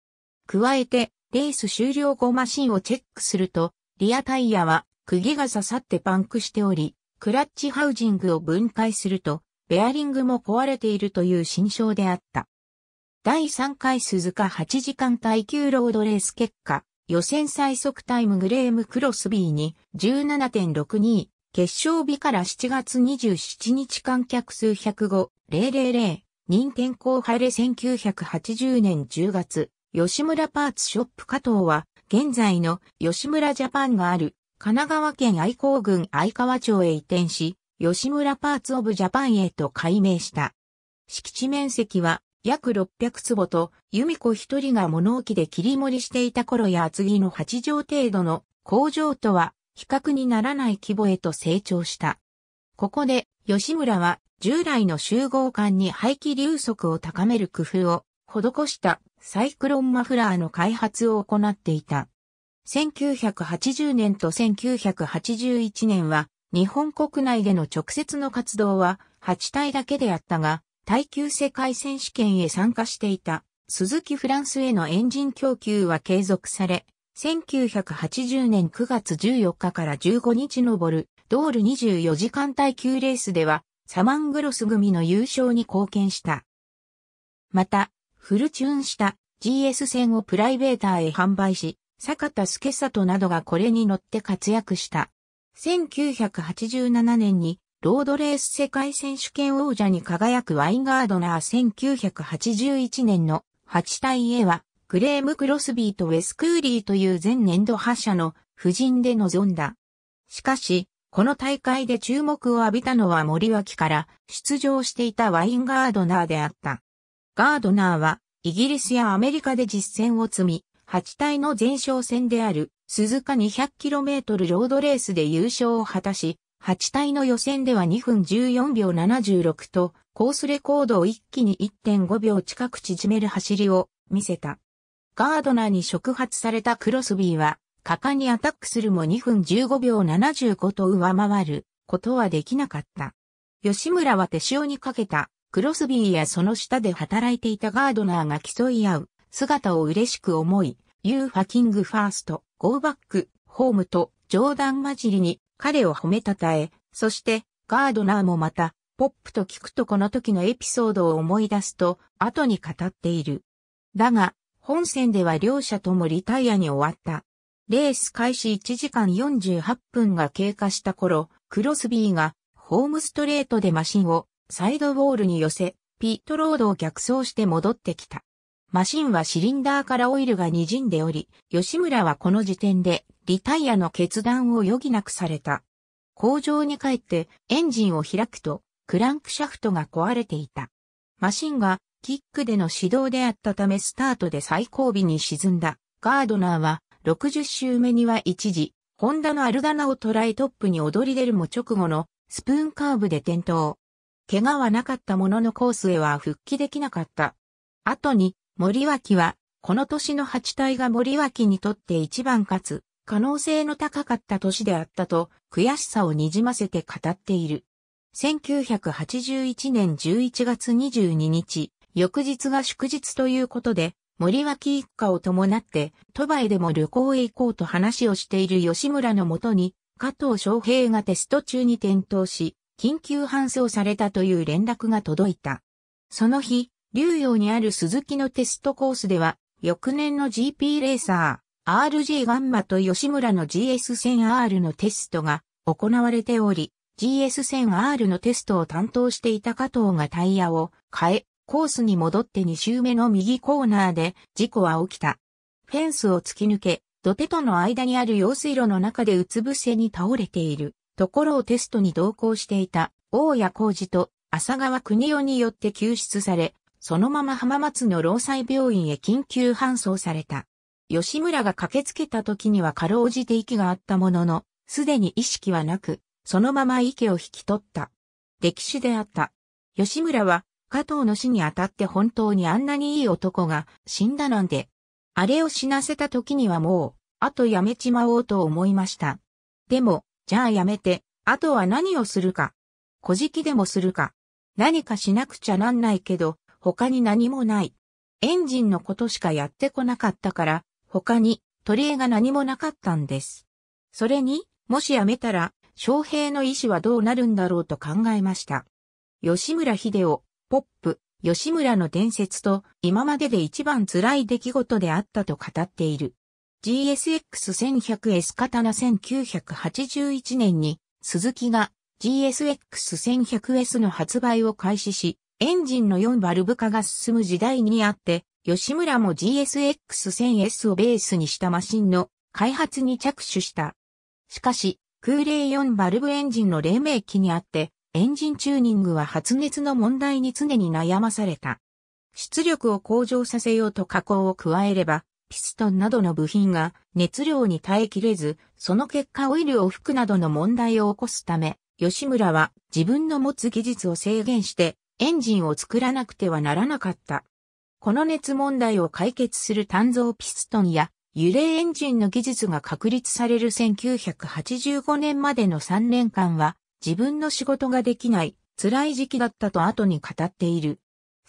加えて、レース終了後マシンをチェックすると、リアタイヤは釘が刺さってパンクしており、クラッチハウジングを分解すると、ベアリングも壊れているという新象であった。第3回鈴鹿8時間耐久ロードレース結果、予選最速タイムグレーム・クロスビーに17.62、決勝日から7月27日観客数105、000、任天堂晴れ1980年10月、吉村パーツショップ加藤は、現在の吉村ジャパンがある神奈川県愛好郡愛川町へ移転し、吉村パーツオブジャパンへと改名した。敷地面積は約600坪と、由美子一人が物置で切り盛りしていた頃や厚木の8畳程度の工場とは比較にならない規模へと成長した。ここで、吉村は従来の集合管に排気流速を高める工夫を施したサイクロンマフラーの開発を行っていた。1980年と1981年は日本国内での直接の活動は8体だけであったが、耐久世界選手権へ参加していた、鈴木フランスへのエンジン供給は継続され、1980年9月14日から15日上る、ドール24時間耐久レースでは、サマングロス組の優勝に貢献した。また、フルチューンした GS 戦をプライベーターへ販売し、坂田助里などがこれに乗って活躍した。1987年にロードレース世界選手権王者に輝くワインガードナー1981年の8対 A は、グレーム・クロスビーとウェス・クーリーという前年度覇者の夫人で臨んだ。しかし、この大会で注目を浴びたのは森脇から出場していたワインガードナーであった。ガードナーはイギリスやアメリカで実戦を積み、8体の前哨戦である鈴鹿 200km ロードレースで優勝を果たし、8体の予選では2分14秒76と、コースレコードを一気に1.5秒近く縮める走りを見せた。ガードナーに触発されたクロスビーは、果敢にアタックするも2分15秒75と上回ることはできなかった。吉村は手塩にかけたクロスビーやその下で働いていたガードナーが競い合う姿を嬉しく思い、ユーファキングファースト、ゴーバック、ホームと冗談交じりに彼を褒めたたえ、そして、ガードナーもまた、ポップと聞くとこの時のエピソードを思い出すと、後に語っている。だが、本戦では両者ともリタイアに終わった。レース開始1時間48分が経過した頃、クロスビーが、ホームストレートでマシンを、サイドウォールに寄せ、ピットロードを逆走して戻ってきた。マシンはシリンダーからオイルが滲んでおり、吉村はこの時点でリタイアの決断を余儀なくされた。工場に帰ってエンジンを開くとクランクシャフトが壊れていた。マシンがキックでの指導であったためスタートで最後尾に沈んだ。ガードナーは60周目には一時、ホンダのアルダナを捉えトップに踊り出るも直後のスプーンカーブで転倒。怪我はなかったもののコースへは復帰できなかった。後に森脇は、この年の8体が森脇にとって一番かつ、可能性の高かった年であったと、悔しさを滲ませて語っている。1981年11月22日、翌日が祝日ということで、森脇一家を伴って、都外でも旅行へ行こうと話をしている吉村のもとに、加藤翔平がテスト中に転倒し、緊急搬送されたという連絡が届いた。その日、流用にある鈴木のテストコースでは、翌年の GP レーサー、RG ガンマと吉村の GS1000R のテストが行われており、GS1000R のテストを担当していた加藤がタイヤを変え、コースに戻って2周目の右コーナーで事故は起きた。フェンスを突き抜け、土手との間にある用水路の中でうつ伏せに倒れているところをテストに同行していた大谷浩二と浅川国夫によって救出され、そのまま浜松の労災病院へ緊急搬送された。吉村が駆けつけた時にはかろうじて息があったものの、すでに意識はなく、そのまま息を引き取った。歴史であった。吉村は、加藤の死にあたって本当にあんなにいい男が死んだなんで、あれを死なせた時にはもう、あとやめちまおうと思いました。でも、じゃあやめて、あとは何をするか。小じきでもするか。何かしなくちゃなんないけど、他に何もない。エンジンのことしかやってこなかったから、他に取り柄が何もなかったんです。それに、もし辞めたら、翔平の意思はどうなるんだろうと考えました。吉村秀夫、ポップ、吉村の伝説と今までで一番辛い出来事であったと語っている。GSX1100S 刀1981年に鈴木が GSX1100S の発売を開始し、エンジンの4バルブ化が進む時代にあって、吉村も GSX-1000S をベースにしたマシンの開発に着手した。しかし、空冷4バルブエンジンの黎明期にあって、エンジンチューニングは発熱の問題に常に悩まされた。出力を向上させようと加工を加えれば、ピストンなどの部品が熱量に耐えきれず、その結果オイルを吹くなどの問題を起こすため、吉村は自分の持つ技術を制限してエンジンを作らなくてはならなかった。この熱問題を解決する単造ピストンや揺れエンジンの技術が確立される1985年までの3年間は自分の仕事ができない辛い時期だったと後に語っている。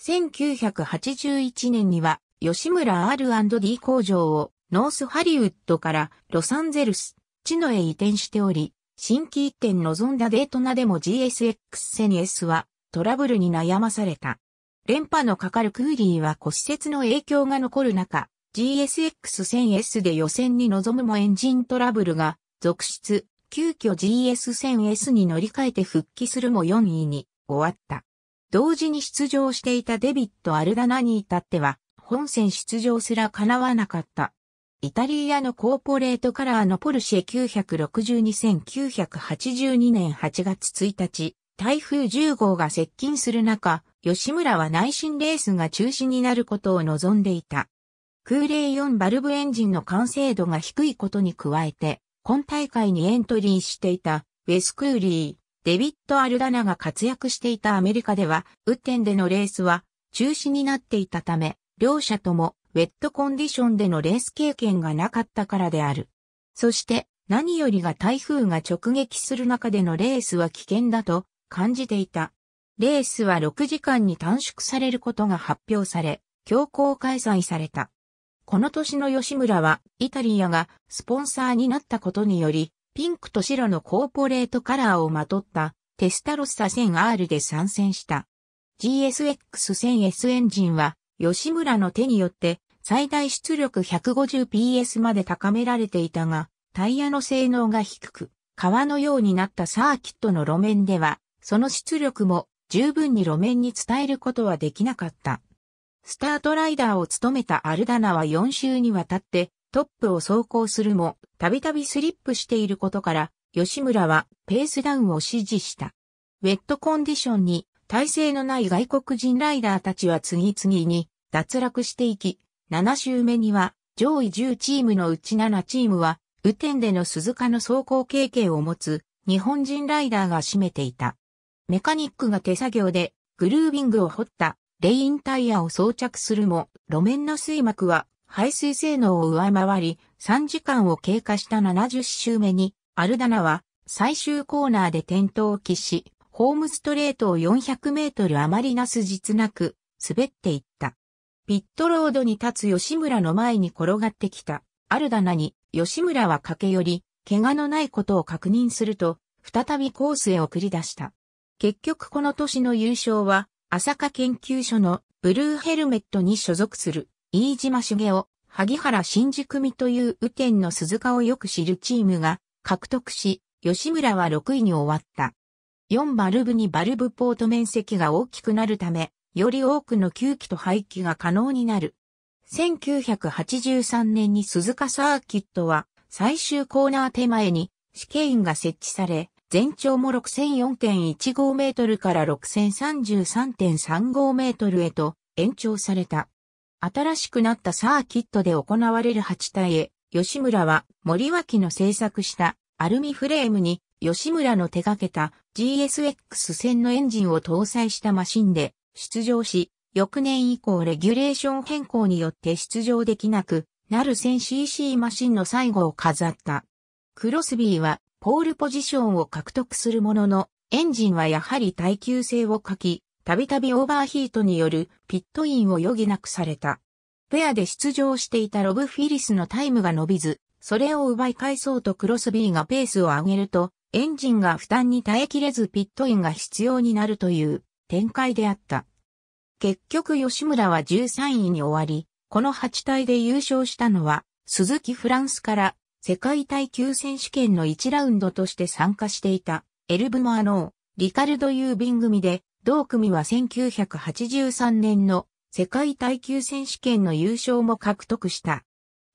1981年には吉村 R&D 工場をノースハリウッドからロサンゼルス、チノへ移転しており、新規一点望んだデートナでも GSX 0 0 S はトラブルに悩まされた。連覇のかかるクーリーは骨折の影響が残る中、GSX1000S で予選に臨むもエンジントラブルが続出、急遽 GS1000S に乗り換えて復帰するも4位に終わった。同時に出場していたデビット・アルダナに至っては、本戦出場すら叶わなかった。イタリアのコーポレートカラーのポルシェ962-1982年8月1日、台風10号が接近する中、吉村は内心レースが中止になることを望んでいた。空冷4バルブエンジンの完成度が低いことに加えて、今大会にエントリーしていた、ウェス・クーリー、デビッド・アルダナが活躍していたアメリカでは、ウッテンでのレースは中止になっていたため、両者ともウェットコンディションでのレース経験がなかったからである。そして、何よりが台風が直撃する中でのレースは危険だと、感じていた。レースは6時間に短縮されることが発表され、強行開催された。この年の吉村は、イタリアがスポンサーになったことにより、ピンクと白のコーポレートカラーをまとったテスタロッサ 1000R で参戦した。GSX1000S エンジンは、吉村の手によって最大出力 150PS まで高められていたが、タイヤの性能が低く、川のようになったサーキットの路面ではその出力も十分に路面に伝えることはできなかった。スタートライダーを務めたアルダナは4週にわたってトップを走行するも、たびたびスリップしていることから、吉村はペースダウンを指示した。ウェットコンディションに体性のない外国人ライダーたちは次々に脱落していき、7週目には上位10チームのうち7チームは、雨天での鈴鹿の走行経験を持つ日本人ライダーが占めていた。メカニックが手作業でグルービングを掘ったレインタイヤを装着するも、路面の水膜は排水性能を上回り、3時間を経過した70周目に、アルダナは最終コーナーで転倒を喫し、ホームストレートを400メートル余りなす実なく、滑っていった。ピットロードに立つ吉村の前に転がってきた、アルダナに吉村は駆け寄り、怪我のないことを確認すると、再びコースへ送り出した。結局この年の優勝は、朝霞研究所のブルーヘルメットに所属する、飯島茂雄、萩原新宿組という雨天の鈴鹿をよく知るチームが獲得し、吉村は6位に終わった。4バルブにバルブポート面積が大きくなるため、より多くの吸気と排気が可能になる。1983年に鈴鹿サーキットは最終コーナー手前に試験員が設置され、全長も6004.15メートルから6033.35メートルへと延長された。新しくなったサーキットで行われる8体へ、吉村は森脇の製作したアルミフレームに吉村の手掛けた GSX1000 のエンジンを搭載したマシンで出場し、翌年以降レギュレーション変更によって出場できなくなる 1000cc マシンの最後を飾った。クロスビーはポールポジションを獲得するものの、エンジンはやはり耐久性を欠き、たびたびオーバーヒートによるピットインを余儀なくされた。ペアで出場していたロブ・フィリスのタイムが伸びず、それを奪い返そうとクロスビーがペースを上げると、エンジンが負担に耐えきれずピットインが必要になるという展開であった。結局吉村は13位に終わり、この8体で優勝したのは、鈴木フランスから世界耐久選手権の1ラウンドとして参加していた、エルブモアノー、リカルド・ユービン組で、同組は1983年の世界耐久選手権の優勝も獲得した。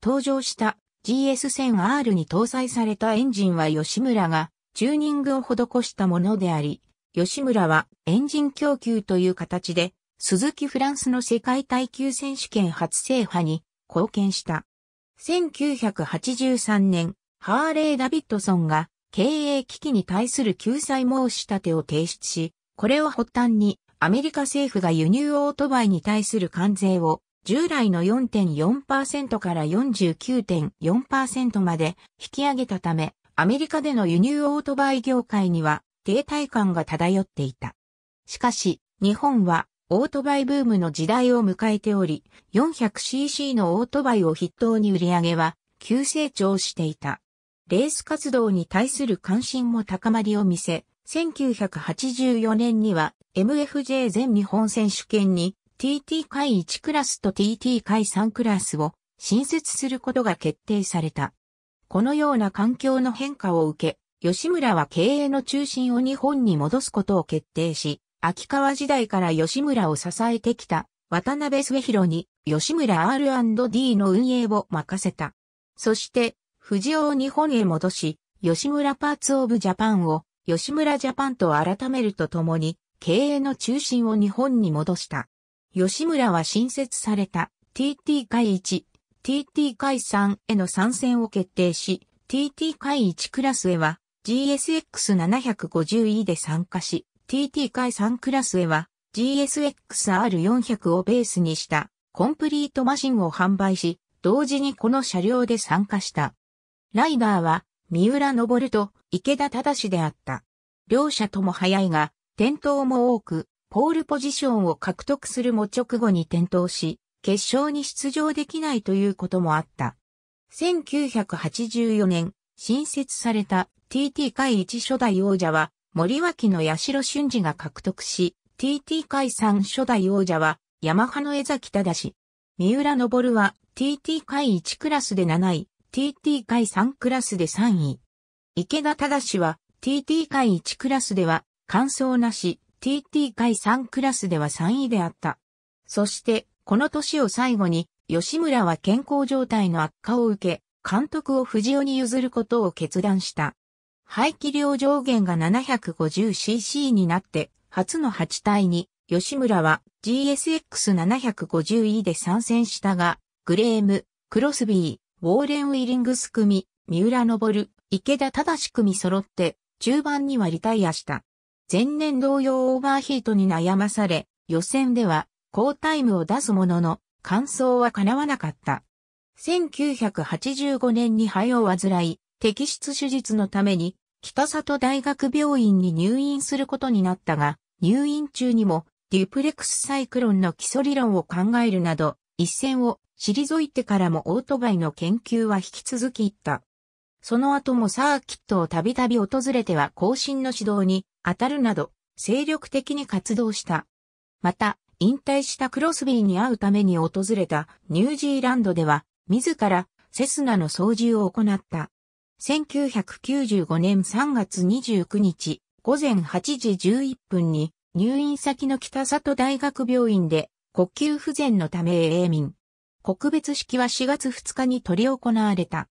登場した GS1000R に搭載されたエンジンは吉村がチューニングを施したものであり、吉村はエンジン供給という形で、鈴木フランスの世界耐久選手権初制覇に貢献した。1983年、ハーレー・ダビッドソンが経営危機に対する救済申し立てを提出し、これを発端にアメリカ政府が輸入オートバイに対する関税を従来の4.4%から49.4%まで引き上げたため、アメリカでの輸入オートバイ業界には停滞感が漂っていた。しかし、日本はオートバイブームの時代を迎えており、400cc のオートバイを筆頭に売り上げは急成長していた。レース活動に対する関心も高まりを見せ、1984年には MFJ 全日本選手権に TT 会1クラスと TT 会3クラスを新設することが決定された。このような環境の変化を受け、吉村は経営の中心を日本に戻すことを決定し、秋川時代から吉村を支えてきた渡辺末広に吉村 R&D の運営を任せた。そして、藤尾を日本へ戻し、吉村パーツオブジャパンを吉村ジャパンと改めるとともに、経営の中心を日本に戻した。吉村は新設された TT 会1、TT 会3への参戦を決定し、TT 会1クラスへは GSX750E で参加し、TT 回3クラスへは GSX-R400 をベースにしたコンプリートマシンを販売し、同時にこの車両で参加した。ライダーは三浦昇と池田正であった。両者とも早いが、転倒も多く、ポールポジションを獲得するも直後に転倒し、決勝に出場できないということもあった。1984年、新設された TT 会1初代王者は森脇の八代俊二が獲得し、TT 解散初代王者は、ヤマハの江崎正。三浦昇は、TT 解1クラスで7位、TT 解3クラスで3位。池田正は、TT 解1クラスでは、感想なし、TT 解3クラスでは3位であった。そして、この年を最後に、吉村は健康状態の悪化を受け、監督を藤尾に譲ることを決断した。排気量上限が 750cc になって、初の8体に、吉村は GSX750E で参戦したが、グレーム、クロスビー、ウォーレン・ウィリングス組、三浦昇、池田正組揃って、中盤にはリタイアした。前年同様オーバーヒートに悩まされ、予選では高タイムを出すものの、完走は叶わなかった。1985年に肺を患い、摘出手術のために北里大学病院に入院することになったが、入院中にもデュプレクスサイクロンの基礎理論を考えるなど、一線を退いてからもオートバイの研究は引き続き行った。その後もサーキットをたびたび訪れては更進の指導に当たるなど、精力的に活動した。また、引退したクロスビーに会うために訪れたニュージーランドでは、自らセスナの操縦を行った。1995年3月29日午前8時11分に入院先の北里大学病院で呼吸不全のため永眠。告別式は4月2日に取り行われた。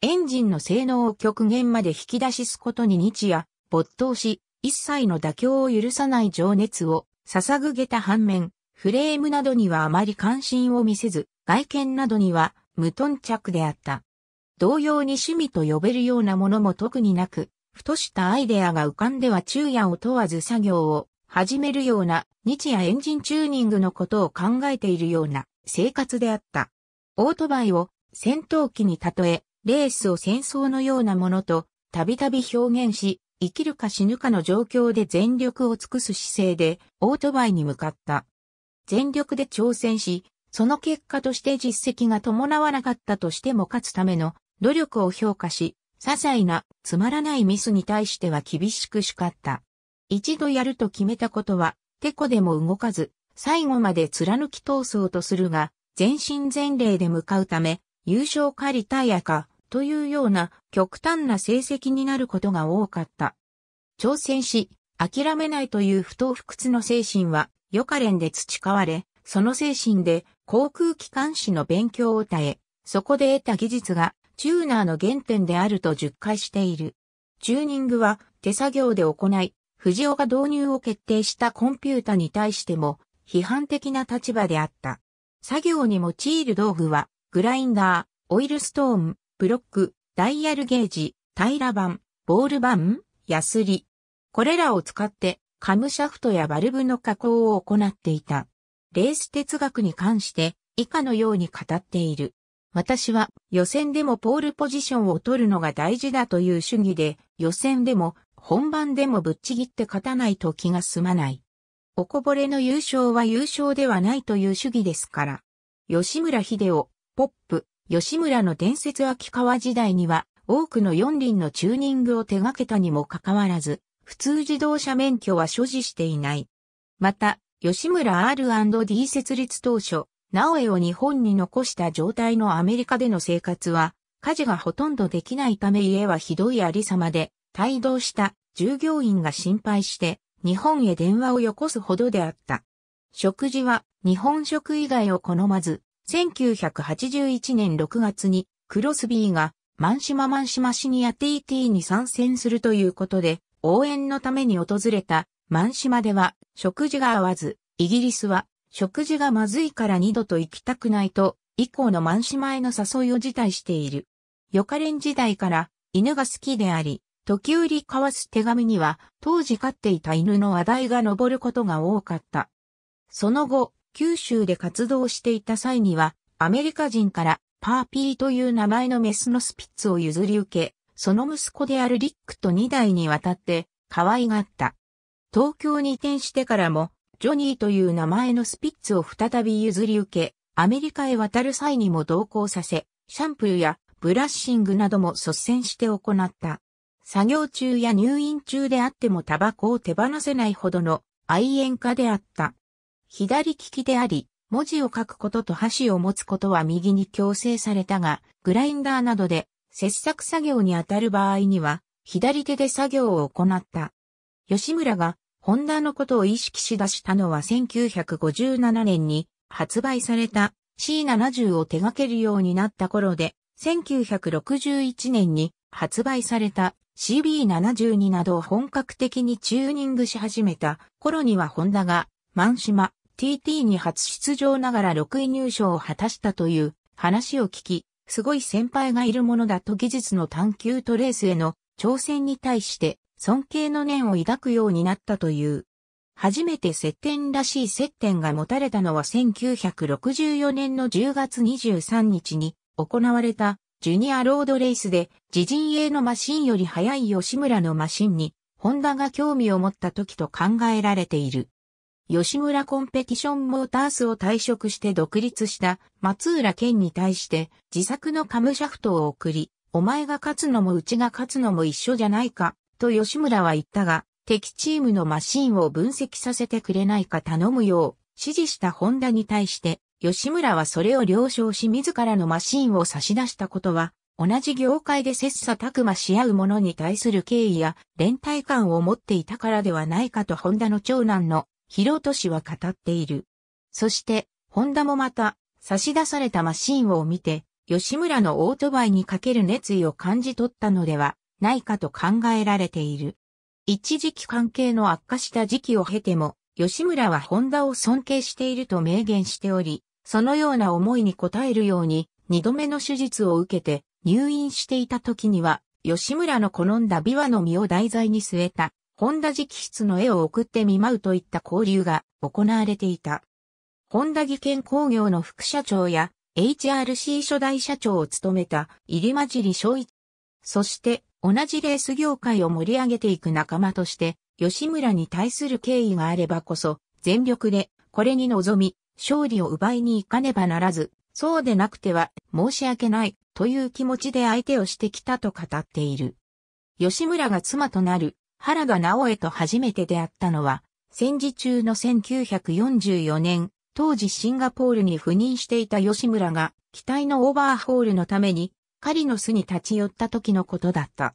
エンジンの性能を極限まで引き出しすことに日夜没頭し、一切の妥協を許さない情熱を捧ぐげた反面、フレームなどにはあまり関心を見せず、外見などには無頓着であった。同様に趣味と呼べるようなものも特になく、ふとしたアイデアが浮かんでは昼夜を問わず作業を始めるような日夜エンジンチューニングのことを考えているような生活であった。オートバイを戦闘機に例え、レースを戦争のようなものとたびたび表現し、生きるか死ぬかの状況で全力を尽くす姿勢でオートバイに向かった。全力で挑戦し、その結果として実績が伴わなかったとしても勝つための努力を評価し、些細なつまらないミスに対しては厳しく叱った。一度やると決めたことは、てこでも動かず、最後まで貫き通そうとするが、全身全霊で向かうため、優勝かリタイアか、というような極端な成績になることが多かった。挑戦し、諦めないという不当不屈の精神は、よかれんで培われ、その精神で航空機関士の勉強を耐え、そこで得た技術がチューナーの原点であると述回している。チューニングは手作業で行い、藤尾が導入を決定したコンピュータに対しても批判的な立場であった。作業に用いる道具は、グラインダー、オイルストーン、ブロック、ダイヤルゲージ、平板、ボール板、ヤスリ。これらを使ってカムシャフトやバルブの加工を行っていた。レース哲学に関して以下のように語っている。私は予選でもポールポジションを取るのが大事だという主義で、予選でも本番でもぶっちぎって勝たないと気が済まない。おこぼれの優勝は優勝ではないという主義ですから。吉村秀夫、ポップ、吉村の伝説秋川時代には、多くの四輪のチューニングを手掛けたにもかかわらず、普通自動車免許は所持していない。また、吉村 R&D 設立当初、直江を日本に残した状態のアメリカでの生活は、家事がほとんどできないため家はひどいありさまで、帯同した従業員が心配して、日本へ電話をよこすほどであった。食事は日本食以外を好まず、1981年6月にクロスビーがシ島マ島シニア TT に参戦するということで、応援のために訪れたシ島では食事が合わず、イギリスは食事がまずいから二度と行きたくないと、以降の満島への誘いを辞退している。ヨカレン時代から犬が好きであり、時折交わす手紙には、当時飼っていた犬の話題が上ることが多かった。その後、九州で活動していた際には、アメリカ人からパーピーという名前のメスのスピッツを譲り受け、その息子であるリックと2代にわたって可愛がった。東京に移転してからもジョニーという名前のスピッツを再び譲り受け、アメリカへ渡る際にも同行させ、シャンプーやブラッシングなども率先して行った。作業中や入院中であってもタバコを手放せないほどの愛煙家であった。左利きであり、文字を書くことと箸を持つことは右に強制されたが、グラインダーなどで切削作業に当たる場合には、左手で作業を行った。吉村がホンダのことを意識し出したのは1957年に発売された C70 を手掛けるようになった頃で、1961年に発売された CB72 などを本格的にチューニングし始めた頃にはホンダがマンシマ TT に初出場ながら6位入賞を果たしたという話を聞き、すごい先輩がいるものだと技術の探求とレースへの挑戦に対して尊敬の念を抱くようになったという。初めて接点らしい接点が持たれたのは1964年の10月23日に行われたジュニアロードレースで自陣営のマシンより速い吉村のマシンにホンダが興味を持った時と考えられている。吉村コンペティションモータースを退職して独立した松浦健に対して自作のカムシャフトを送り、お前が勝つのもうちが勝つのも一緒じゃないかと吉村は言ったが、敵チームのマシンを分析させてくれないか頼むよう指示したホンダに対して、吉村はそれを了承し自らのマシンを差し出したことは、同じ業界で切磋琢磨し合う者に対する敬意や連帯感を持っていたからではないかとホンダの長男の広ロ氏は語っている。そして、ホンダもまた差し出されたマシンを見て、吉村のオートバイにかける熱意を感じ取ったのではないかと考えられている。一時期関係の悪化した時期を経ても、吉村はホンダを尊敬していると明言しており、そのような思いに応えるように、二度目の手術を受けて入院していた時には、吉村の好んだ琵琶の実を題材に据えた、ホンダ直筆の絵を送ってみまうといった交流が行われていた。ホンダ技研工業の副社長や HRC 初代社長を務めた入間尻正一。そして同じレース業界を盛り上げていく仲間として、吉村に対する敬意があればこそ、全力で、これに臨み、勝利を奪いに行かねばならず、そうでなくては申し訳ないという気持ちで相手をしてきたと語っている。吉村が妻となる原田直江と初めて出会ったのは、戦時中の1944年、当時シンガポールに赴任していた吉村が、機体のオーバーホールのためにカリノスに立ち寄った時のことだった。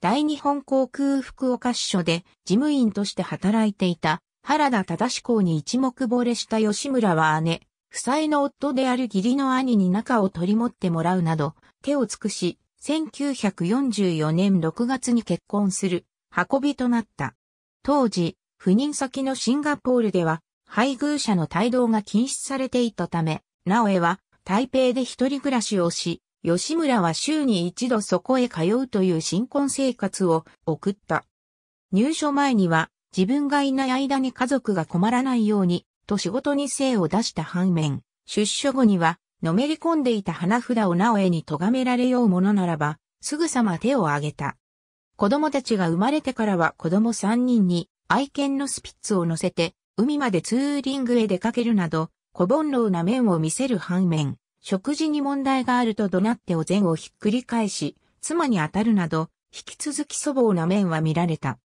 大日本航空福岡支所で事務員として働いていた原田忠公に一目惚れした吉村は姉、夫妻の夫である義理の兄に中を取り持ってもらうなど、手を尽くし、1944年6月に結婚する運びとなった。当時、赴任先のシンガポールでは、配偶者の帯同が禁止されていたため、直江は台北で一人暮らしをし、吉村は週に一度そこへ通うという新婚生活を送った。入所前には自分がいない間に家族が困らないようにと仕事に精を出した反面、出所後にはのめり込んでいた花札を直江に咎められようものならば、すぐさま手を挙げた。子供たちが生まれてからは子供3人に愛犬のスピッツを乗せて海までツーリングへ出かけるなど、小煩悩な面を見せる反面、食事に問題があると怒鳴ってお膳をひっくり返し、妻に当たるなど、引き続き粗暴な面は見られた。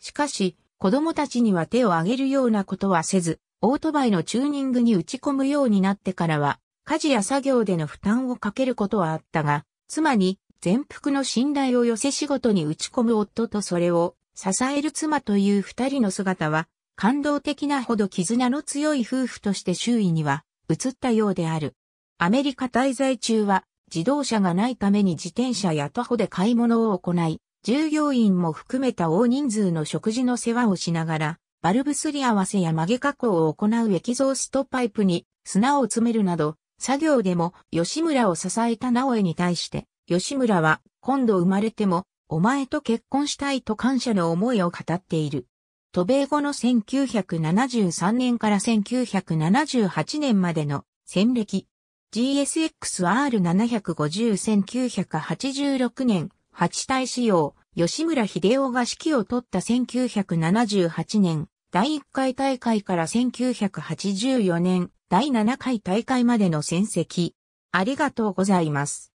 しかし、子供たちには手を挙げるようなことはせず、オートバイのチューニングに打ち込むようになってからは、家事や作業での負担をかけることはあったが、妻に全幅の信頼を寄せ仕事に打ち込む夫とそれを支える妻という二人の姿は、感動的なほど絆の強い夫婦として周囲には映ったようである。アメリカ滞在中は自動車がないために自転車や徒歩で買い物を行い、従業員も含めた大人数の食事の世話をしながら、バルブすり合わせや曲げ加工を行う液ゾーストパイプに砂を詰めるなど、作業でも吉村を支えた直江に対して、吉村は今度生まれてもお前と結婚したいと感謝の思いを語っている。渡米後の1973年から1978年までの戦歴、GSX-R750-1986 年、8体仕様、吉村秀夫が指揮を取った1978年、第1回大会から1984年、第7回大会までの戦績。ありがとうございます。